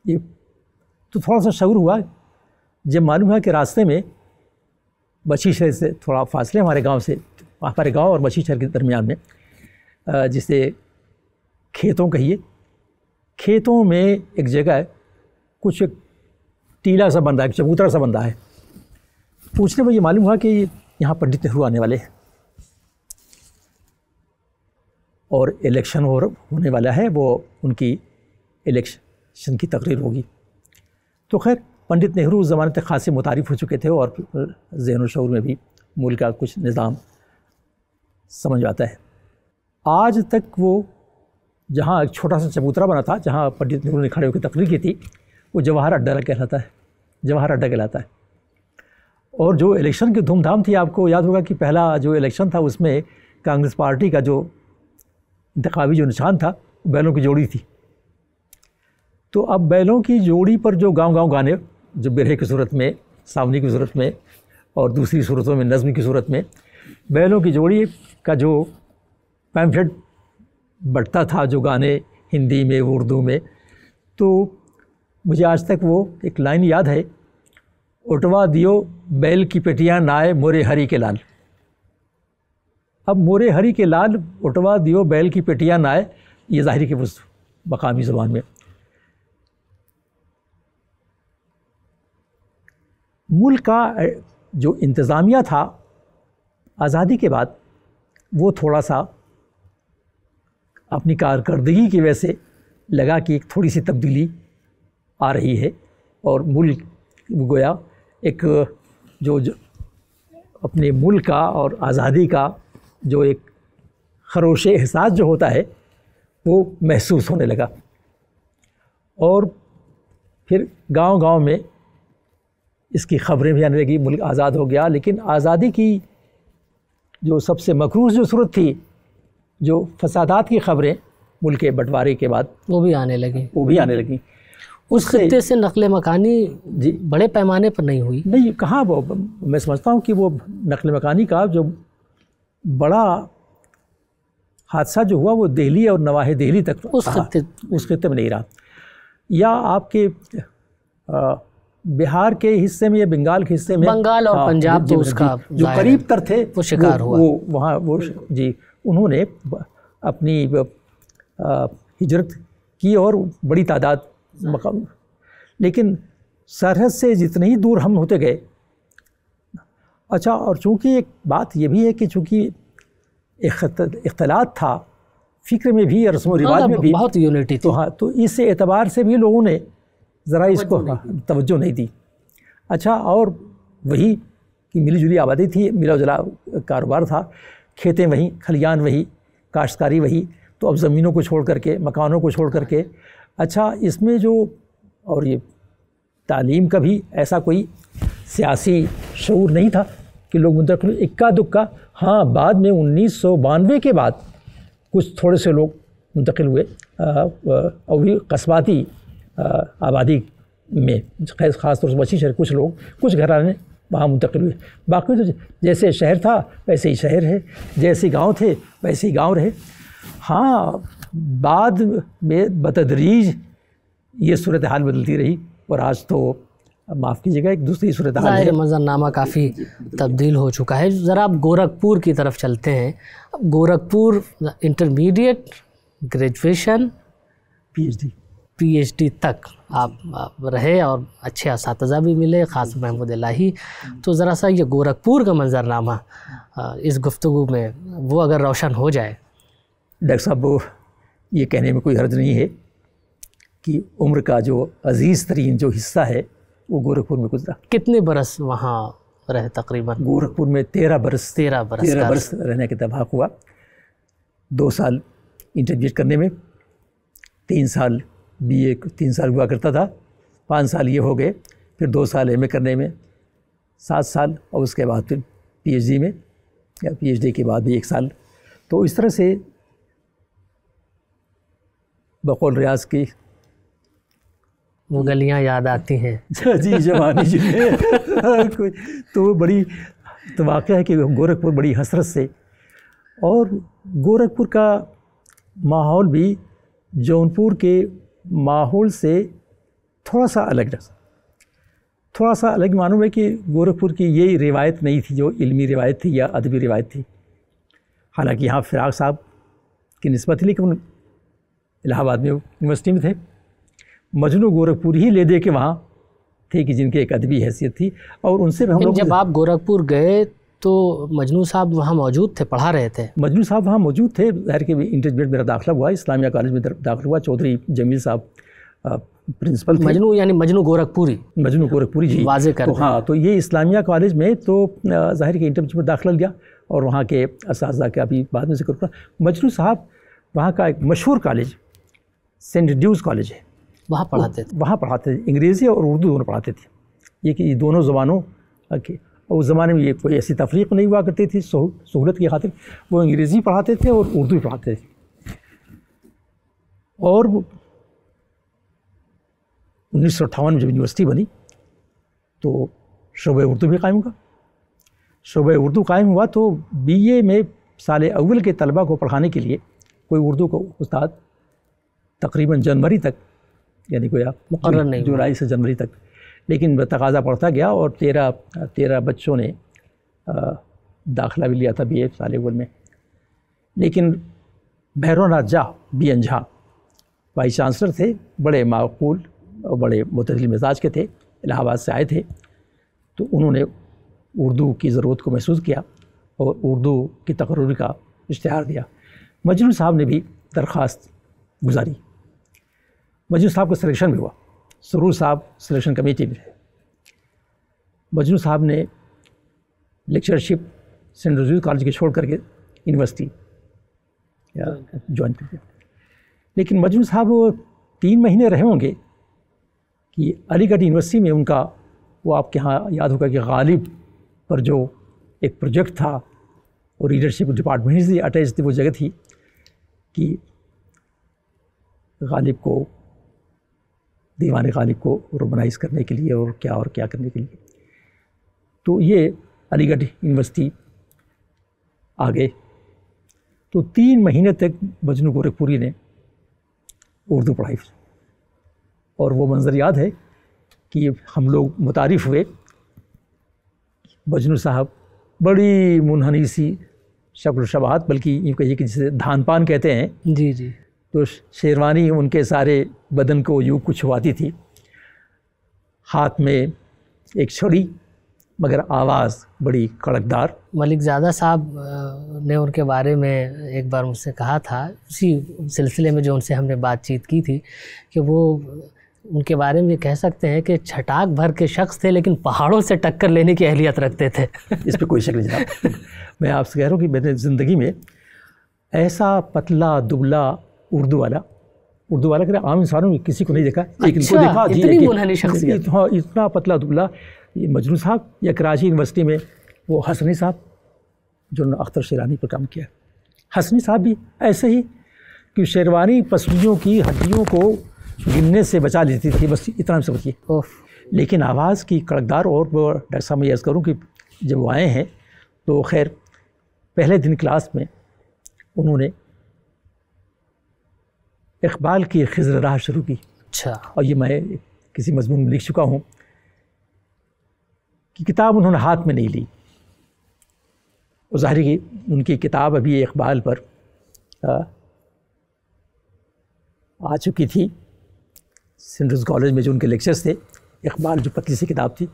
ये तो थोड़ा सा शौर हुआ जब मालूम हुआ कि रास्ते में मछी शहर से थोड़ा फासले हमारे गांव से हमारे गांव और मछी शहर के दरमियान में जिसे खेतों कहिए खेतों में एक जगह कुछ एक टीला सा बन रहा है चबूतरा सा बन रहा है पूछने पर यह मालूम हुआ कि यहाँ पंडित नेहरू आने वाले हैं और इलेक्शन हो होने वाला है वो उनकी इलेक्शन की तकरीर होगी तो खैर पंडित नेहरू उस ज़माने तक खासे मुतारफ़ हो चुके थे और जहन शौर में भी मूल का कुछ निज़ाम समझ आता है आज तक वो जहाँ एक छोटा सा चबूतरा बना था जहाँ पंडित नेहरू ने खड़े होकर तकरीर की थी वो जवाहर अड्डा कहलाता है जवाहर अड्डा कहलाता है और जो इलेक्शन की धूमधाम थी आपको याद होगा कि पहला जो इलेक्शन था उसमें कांग्रेस पार्टी का जो इंतवी जो निशान था बैलों की जोड़ी थी तो अब बैलों की जोड़ी पर जो गांव गांव गाने जो बिरहे की सूरत में सावनी की सूरत में और दूसरी सूरतों में नज़म की सूरत में बैलों की जोड़ी का जो पैम्फलेट बढ़ता था जो गाने हिंदी में उर्दू में तो मुझे आज तक वो एक लाइन याद है उठवा दियो बैल की पेटियाँ नाए मोरे हरी के लाल अब मोरे हरी के लाल उठवा दियो बैल की पेटियाँ नाए ये ज़ाहिर के उस मकामी ज़बान में मुल्क का जो इंतज़ामिया था आज़ादी के बाद वो थोड़ा सा अपनी कारकर्दगी की वजह से लगा कि एक थोड़ी सी तब्दीली आ रही है और मुल्क गोया एक जो, जो अपने मुल्क का और आज़ादी का जो एक खरोश एहसास जो होता है वो महसूस होने लगा और फिर गांव-गांव में इसकी ख़बरें भी आने लगी मुल्क आज़ाद हो गया लेकिन आज़ादी की जो सबसे मकरूज जो सूरत थी जो फसादात की ख़बरें मुल्क के बंटवारे के बाद वो भी आने लगी वो भी आने लगी उस खत्े से नकल मकानी जी बड़े पैमाने पर नहीं हुई नहीं कहाँ वो मैं समझता हूँ कि वो नकल मकानी का जो बड़ा हादसा जो हुआ वो दिल्ली और नवाह दिल्ली तक उस खत्ते उस खत्ते में नहीं रहा या आपके बिहार के हिस्से में या बंगाल के हिस्से में बंगाल और हाँ, पंजाब तो जो उसका जो करीब तर थे वो शिकार वो, हुआ वो वहाँ वो जी उन्होंने अपनी हिजरत की और बड़ी तादाद मकाम लेकिन सरहद से जितने ही दूर हम होते गए अच्छा और चूँकि एक बात यह भी है कि चूँकि इख्तलात था फ़िक्र में भी रस्म व रिवाज में हाँ, भी बहुत यूनिटी तो हाँ तो इस एतबार से भी लोगों ने ज़रा इसको हाँ, तवज्जो नहीं दी अच्छा और वही कि मिली जुली आबादी थी मिला जुला कारोबार था खेतें वहीं खलियान वहीं काश्तकारी वहीं तो अब ज़मीनों को छोड़ करके मकानों को छोड़ करके अच्छा इसमें जो और ये तालीम का भी ऐसा कोई सियासी शूर नहीं था कि लोग मुंतकिल इक्का दुक्का हाँ बाद में उन्नीस सौ बानवे के बाद कुछ थोड़े से लोग मुंतकिल हुए और भी कस्बाती आबादी में ख़ास तौर से बच्ची शहर कुछ लोग कुछ घराने वहाँ मुंतकिल हुए बाकी तो जैसे शहर था वैसे ही शहर है जैसे गांव थे वैसे ही गांव रहे हाँ बाद में बतदरीज ये सूरत हाल बदलती रही और आज तो माफ़ कीजिएगा एक दूसरी सूरत हाल मज़रनामा काफ़ी तब्दील हो चुका है ज़रा आप गोरखपुर की तरफ चलते हैं Gorakhpur intermediate graduation PhD PhD तक आप, आप रहे और अच्छे इस भी मिले ख़ास महमूद लाही तो ज़रा सा ये गोरखपुर का मंजरनामा इस गुफ्तु में वो अगर रोशन हो जाए डॉक्टर साहब ये कहने में कोई हर्ज नहीं है कि उम्र का जो अजीज़ तरीन जो हिस्सा है वो गोरखपुर में गुजरा कितने बरस वहाँ रहे तकरीबन गोरखपुर में तेरह बरस तेरह बरस तेरह बरस रहने के तबाह हुआ दो साल इंटरमीडिएट करने में तीन साल बी ए तीन साल हुआ करता था पाँच साल ये हो गए फिर दो साल एम करने में सात साल और उसके बाद फिर पी में या पी के बाद भी एक साल तो इस तरह से बकौल रियाज की वो गलियाँ याद आती हैं जी जवानी जी हाँ, कोई तो बड़ी तो वाक़ है कि गोरखपुर बड़ी हसरत से और गोरखपुर का माहौल भी जौनपुर के माहौल से थोड़ा सा अलग थोड़ा सा अलग मालूम है कि गोरखपुर की ये रिवायत नहीं थी जो इल्मी रिवायत थी या अदबी रिवायत थी हालांकि यहाँ फ़िराक साहब की नस्बत लेकिन इलाहाबाद में यूनिवर्सिटी में थे मजनू गोरखपुर ही ले दे के वहाँ थे कि जिनकी एक अदबी हैसियत थी और उनसे हम लोग जब आप गोरखपुर गए तो मजनू साहब वहाँ मौजूद थे पढ़ा रहे थे मजनू साहब वहाँ मौजूद थे जहर के इंटरमीडियट मेरा दाखिला हुआ इस्लामिया कॉलेज में दाखिल हुआ चौधरी जमील साहब प्रिंसिपल मजनू यानी मजनू गोरखपुरी मजनू गोरखपुरी जी वाजे कर तो हाँ तो ये इस्लामिया कॉलेज में तो जाहिर के इंटरमीडिएट में दाखिला लिया और वहाँ के इस के अभी बाद में जिक्र मजनू साहब वहाँ का एक मशहूर कॉलेज सेंट ड्यूज कॉलेज है वहाँ पढ़ाते थे वहाँ पढ़ाते थे अंग्रेज़ी और उर्दू दोनों पढ़ाते थे ये कि ये दोनों ज़बानों और उस ज़माने में ये कोई ऐसी तफरीक नहीं हुआ करती थी सहूलत की खातिर वो अंग्रेज़ी पढ़ाते थे और उर्दू पढ़ाते थे और उन्नीस सौ अट्ठावन में जब यूनिवर्सिटी बनी तो शोब उर्दू भी कायम हुआ शोब उर्दू कायम हुआ तो बीए में साल अव्वल के तलबा को पढ़ाने के लिए कोई उर्दू का उस्ताद तकरीबन जनवरी तक यानी कोई मुकर नहीं जुलाई से जनवरी तक लेकिन तकाजा पड़ता गया और तेरह तेरह बच्चों ने दाखिला भी लिया था बी एफ सालेगुल में लेकिन Bhairavnath Jha B N Jha vice chancellor थे बड़े माकूल और बड़े मतदिल मिजाज के थे इलाहाबाद से आए थे तो उन्होंने उर्दू की ज़रूरत को महसूस किया और उर्दू की तकरूर का इश्तहार दिया मजनू साहब ने भी दरख्वास्त गुजारी मजनू साहब का सिलेक्शन भी हुआ सरूर साहब सिलेक्शन कमेटी में मजनू साहब ने लेक्चरशिप सेंट रजू कॉलेज के छोड़ करके यूनिवर्सिटी ज्वाइन कर दिया लेकिन मजनू साहब वो तीन महीने रहे होंगे कि अलीगढ़ यूनिवर्सिटी में उनका वो आपके यहाँ याद होगा कि गालिब पर जो एक प्रोजेक्ट था और लीडरशिप डिपार्टमेंट से अटैच थी वो जगह थी कि गालिब को दीवान गालिब को रोबनाइज़ करने के लिए और क्या और क्या करने के लिए तो ये अलीगढ़ यूनिवर्सिटी आ गए तो तीन महीने तक मजनू गोरखपुरी ने उर्दू पढ़ाई और वो मंज़र याद है कि हम लोग मुतारफ़ हुए मजनू साहब बड़ी मुनहनी सी शक्ल शबाहत बल्कि यूँ कहिए कि जिसे धान पान कहते हैं जी जी तो शेरवानी उनके सारे बदन को यूँ कुछवाती थी हाथ में एक छड़ी मगर आवाज़ बड़ी कड़कदार मलिक साहब ने उनके बारे में एक बार मुझसे कहा था उसी सिलसिले में जो उनसे हमने बातचीत की थी कि वो उनके बारे में कह सकते हैं कि छटाक भर के शख्स थे लेकिन पहाड़ों से टक्कर लेने की अहलियत रखते थे इस पर कोई शक नहीं मैं आपसे कह रहा हूँ कि मैंने ज़िंदगी में ऐसा पतला दुबला उर्दू वाला उर्दू वाला कह आम इंसानों में किसी को नहीं देखा एक अच्छा, देखा इतनी शख्सियत हाँ इतना पतला दुबला ये मजनू साहब या कराची यूनिवर्सिटी में वो हसनी साहब जिन्होंने अख्तर शेरानी पर काम किया हसनी साहब भी ऐसे ही कि शेरवानी पसलियों की हड्डियों को गिनने से बचा लेती थी बस इतना हम समझिए लेकिन आवाज़ की कड़कदार और डॉक्टर साहब मैं अर्ज़ करूँ कि जब वो आए हैं तो खैर पहले दिन क्लास में उन्होंने इकबाल की एक खजर राह शुरू की अच्छा और ये मैं किसी मजमून में लिख चुका हूँ कि किताब उन्होंने हाथ में नहीं ली और ज़ाहिर की उनकी किताब अभी इकबाल पर आ, आ चुकी थी सेंट्रल कॉलेज में जो उनके लेक्चर्स थे इकबाल जो पतली सी किताब थी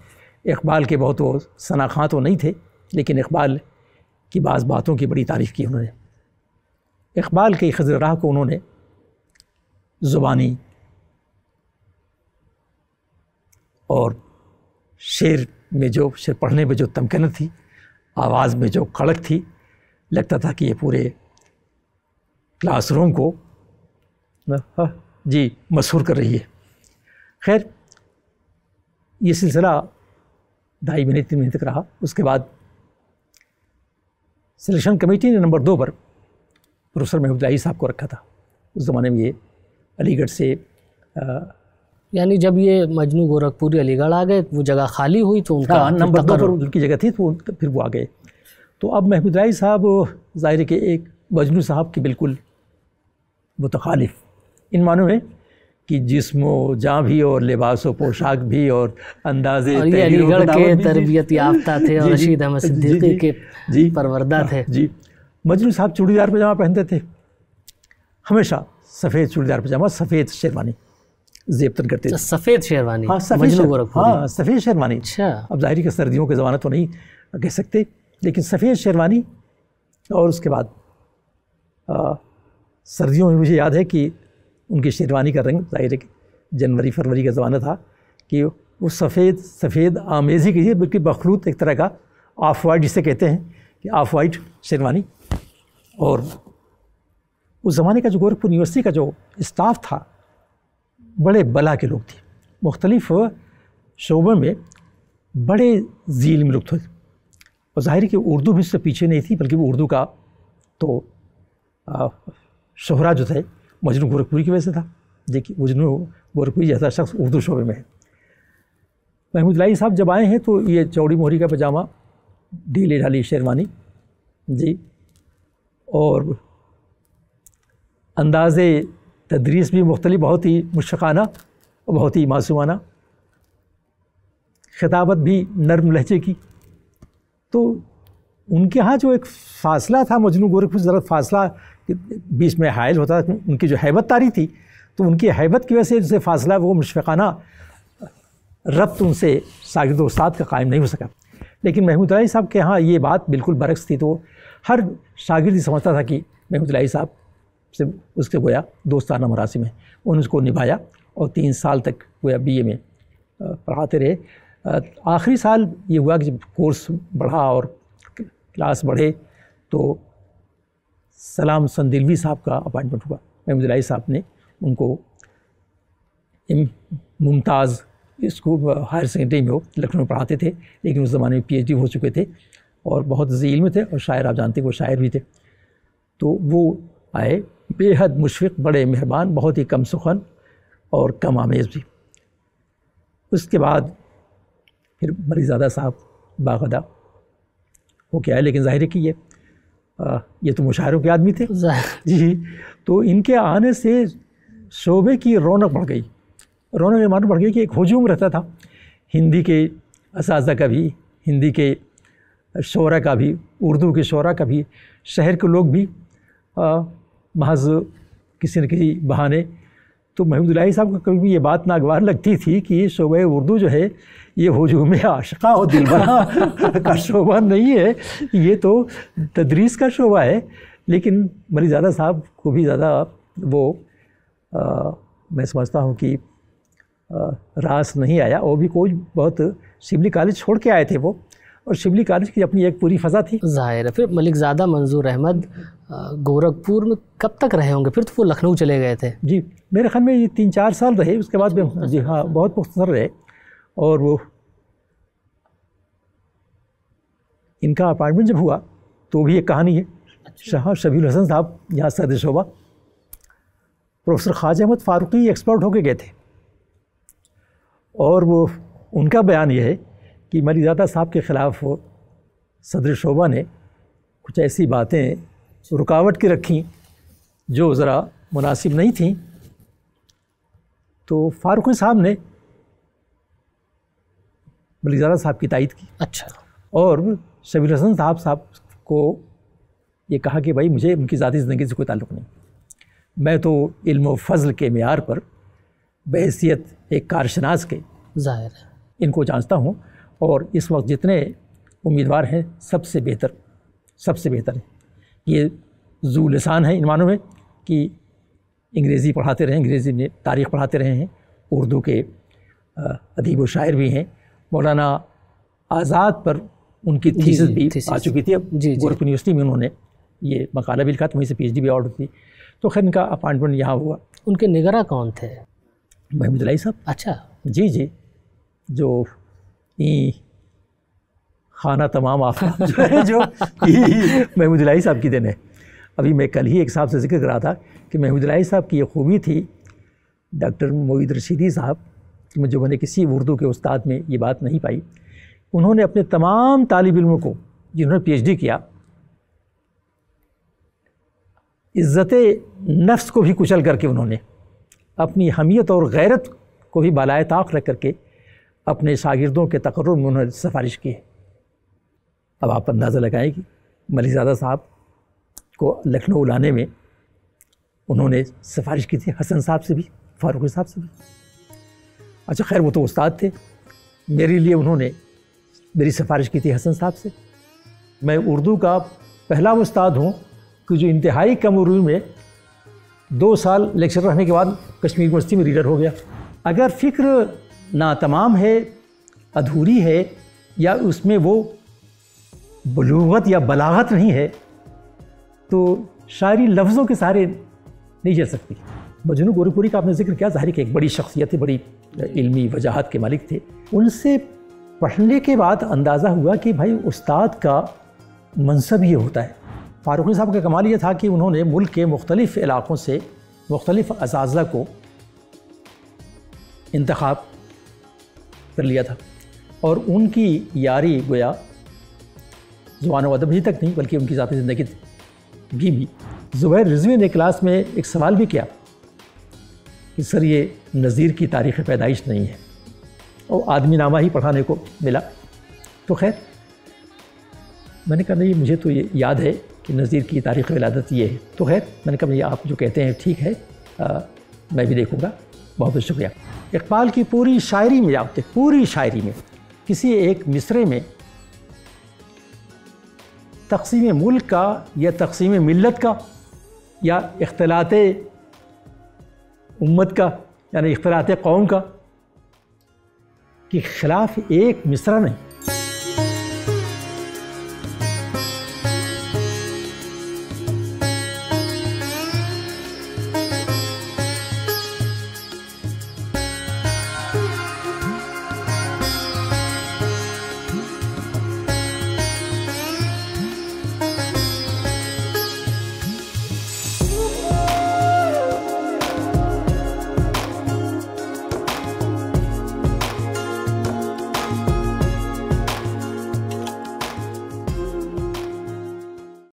इकबाल के बहुत वो शनाखा तो नहीं थे लेकिन इकबाल की बाज़ बातों की बड़ी तारीफ़ की उन्होंने इकबाल के खजर राह को उन्होंने ज़ुबानी और शेर में जो शेर पढ़ने में जो तमकन थी आवाज़ में जो कड़क थी लगता था कि ये पूरे क्लासरूम को हाँ, जी मशहूर कर रही है खैर ये सिलसिला ढाई महीने तीन महीने तक रहा उसके बाद सिलेक्शन कमेटी ने नंबर दो पर प्रोफेसर महबूब साहब को रखा था उस ज़माने में ये अलीगढ़ से यानी जब ये मजनू गोरखपुरी अलीगढ़ आ गए वो जगह खाली हुई तो उनका हाँ, नंबर दो पर उनकी जगह थी तो फिर वो आ गए तो अब महमूद राय साहब ज़ाहिर के एक मजनू साहब के बिल्कुल मुतखालिफ इन मानों में कि जिसम जहाँ भी और लिबास व पोशाक भी और अंदाजे अलीगढ़ के तरबियत याफ्ता थे और रशीद अहमद सिद्दीकी के जी परवरदा थे हाँ, जी मजनू साहब चूड़ीदार पजामा पहनते थे हमेशा सफ़ेद चूड़ीदार पजामा सफ़ेद शेरवानी जेबतन करते अच्छा, सफ़ेद शेरवानी हाँ सफ़ेद शेर, हाँ सफ़ेद शेरवानी अच्छा अब ज़ाहिर का सर्दियों का ज़माना तो नहीं कह सकते लेकिन सफ़ेद शेरवानी और उसके बाद आ, सर्दियों में मुझे याद है कि उनकी शेरवानी का रंग ज़ाहिर है जनवरी फरवरी का ज़माना था कि वो सफ़ेद सफ़ेद आमेज़ी की बल्कि बखलूत एक तरह का ऑफ वाइट जिसे कहते हैं कि ऑफ वाइट शेरवानी और उस ज़माने का जो गोरखपुर यूनिवर्सिटी का जो स्टाफ था बड़े बला के लोग थे मुख्तलिफ़ शोबों में बड़े झील में लोग थे और ज़ाहिर कि उर्दू भी उससे पीछे नहीं थी बल्कि वो उर्दू का तो शोहरा जो थे मजनू गोरखपुरी की वजह से था देखिए मजनू गोरखपुरी जैसा शख्स उर्दू शोबे में है महमूद लाई साहब जब आए हैं तो ये चौड़ी मोहरी का पजामा ढीले ढाली शेरवानी जी और अंदाज़ तदरीस भी मुख्तलि बहुत ही मुश्क़ाना और बहुत ही मासूमाना खिताबत भी नरम लहजे की तो उनके यहाँ जो एक फ़ासला था मजनू गोरखपुर ज़रा फासला बीच में हायल होता उनकी जो हैबत तारी थी तो उनकी हैबत की वजह से जैसे फासला वो मुशफ़ाना रब्त उनसे सागिद उस्ताद का कायम नहीं हो सका लेकिन महमूद लाई साहब के यहाँ ये बात बिल्कुल बरक्स थी तो हर शागिर्द समझता था कि महमूद लाई साहब से उसके गोया दोस्ताना मरासम है उन्होंने उसको निभाया और तीन साल तक गोया बी ए में पढ़ाते रहे आखिरी साल ये हुआ कि जब कोर्स बढ़ा और क्लास बढ़े तो सलाम संदिलवी साहब का अपॉइंटमेंट हुआ महमूदलाई साहब ने उनको मुमताज़ स्कूल हायर सेकेंडरी में वो लखनऊ में पढ़ाते थे लेकिन उस ज़माने में पीएचडी हो चुके थे और बहुत इल्म थे और शायर आप जानते वो शायर भी थे तो वो आए बेहद मुशफ़ बड़े मेहरबान बहुत ही कम सुखन और कम आमेज़ भी उसके बाद फिर मरीजादा साहब बागदा वो क्या है लेकिन ज़ाहिर की ये आ, ये तो मुशायरों के आदमी थे जी तो इनके आने से शोबे की रौनक बढ़ गई रौनक मान बढ़ गई कि एक हजूम रहता था हिंदी के इस का भी हिंदी के शोरा का भी उर्दू के शोरा का भी शहर के लोग भी महज किसी न किसी बहाने तो महमूदुल्लाही साहब को कभी भी ये बात नागवार लगती थी कि ये शोबे उर्दू जो है ये हजूम आशा और दिलबरा का शोबा नहीं है ये तो तदरीस का शोबा है लेकिन मरीजादा साहब को भी ज़्यादा वो आ, मैं समझता हूँ कि रास नहीं आया वो भी कोई बहुत सिबली कॉलेज छोड़ के आए थे वो और शिवली कॉलेज की अपनी एक पूरी फ़ज़ा थी ज़ाहिर है फिर मलिकजादा मंजूर अहमद गोरखपुर में कब तक रहे होंगे फिर तो वो लखनऊ चले गए थे जी मेरे ख्याल में ये तीन चार साल रहे उसके बाद में अच्छा। जी हाँ बहुत मुख्तर रहे और वो इनका अपार्टमेंट जब हुआ तो भी एक कहानी है अच्छा। शाह शबील हसन साहब यहाँ सदर शोभा प्रोफेसर ख्वाज अहमद फ़ारूकी एक्सपर्ट होके गए थे और वो उनका बयान यह है कि मरीजादा साहब के ख़िलाफ़ सदर शोबा ने कुछ ऐसी बातें रुकावट की रखी जो ज़रा मुनासिब नहीं थी तो फारूक साहब ने मलिजारा साहब की तायद की अच्छा और शबीर हसन साहब साहब को ये कहा कि भाई मुझे उनकी ज़ाती ज़िंदगी से कोई ताल्लुक़ नहीं मैं तो इल्म फ़ज़ल के मैार पर बहसीत एक कारशनास के ज़ाहिर इनको जानता हूँ और इस वक्त जितने उम्मीदवार हैं सबसे बेहतर सबसे बेहतर है ये जू लसान है इन मानों में कि अंग्रेज़ी पढ़ाते रहे अंग्रेज़ी में तारीख़ पढ़ाते रहे हैं उर्दू के अदीब व शायर भी हैं मौलाना आज़ाद पर उनकी थीसिस भी थीसिस आ चुकी थी अब गोरखपुर यूनिवर्सिटी में उन्होंने ये मकाला भी लिखा था वहीं से पीएचडी भी ऑर्डर थी तो खैर इनका अपॉइंटमेंट यहाँ हुआ उनके निगरा कौन थे महमूद लाई साहब अच्छा जी जी जो खाना तमाम आफा जो है जो महमूदलाई साहब की देने अभी मैं कल ही एक साहब से जिक्र करा था कि लाई साहब की ये खूबी थी डॉक्टर मोईद रशीदी साहब जो मैंने किसी उर्दू के उस्ताद में ये बात नहीं पाई उन्होंने अपने तमाम तालब इलमों को जिन्होंने पीएचडी किया इज़्ज़त नफ्स को भी कुचल करके उन्होंने अपनी हमीयत और गैरत को भी बालाए ताक रख करके अपने शागिदों के तकर्र में उन्होंने सिफारिश की है अब आप अंदाज़ा लगाएं कि मलिकजादा साहब को लखनऊ लाने में उन्होंने सिफारिश की थी हसन साहब से भी फारूक साहब से भी अच्छा खैर वो तो उस्ताद थे मेरे लिए उन्होंने मेरी सिफारिश की थी हसन साहब से मैं उर्दू का पहला उस्ताद हूँ कि जो इंतहाई कम उर्दू में दो साल लेक्चर रहने के बाद कश्मीर यूनिवर्सिटी में रीडर हो गया अगर फ़िक्र ना तमाम है अधूरी है या उसमें वो बलूगत या बलागत नहीं है तो शायरी लफ्ज़ों के सारे नहीं जा सकती मजनू गोरीपुरी का आपने जिक्र किया ज़ाहिर कि एक बड़ी शख्सियत थी बड़ी इल्मी वजाहत के मालिक थे उनसे पढ़ने के बाद अंदाज़ा हुआ कि भाई उस्ताद का मनसब ये होता है फारूकी साहब का कमाल ये था कि उन्होंने मुल्क के मुख्तलिफ़ इलाक़ों से मुख्तलिफ़ असाजा को इंतखब कर लिया था और उनकी यारी गोया जुबान अदब ही तक नहीं बल्कि उनकी ज़ाती ज़िंदगी भी भी ज़ुबैर रिजवी ने क्लास में एक सवाल भी किया कि सर ये नज़ीर की तारीख़ पैदाइश नहीं है और आदमी नामा ही पढ़ाने को मिला तो खैर मैंने कहा नहीं मुझे तो ये याद है कि नज़ीर की तारीख़ विलादत ये है तो खैर मैंने कहा भैया आप जो कहते हैं ठीक है आ, मैं भी देखूँगा बहुत बहुत शुक्रिया इकबाल की पूरी शायरी में जाते पूरी शायरी में किसी एक मिसरे में तकसीम मुल्क का या तकसीम मिलत का या अख्तलात उम्मत का यानी अख्तलात कौम का के ख़िलाफ़ एक मिसरा नहीं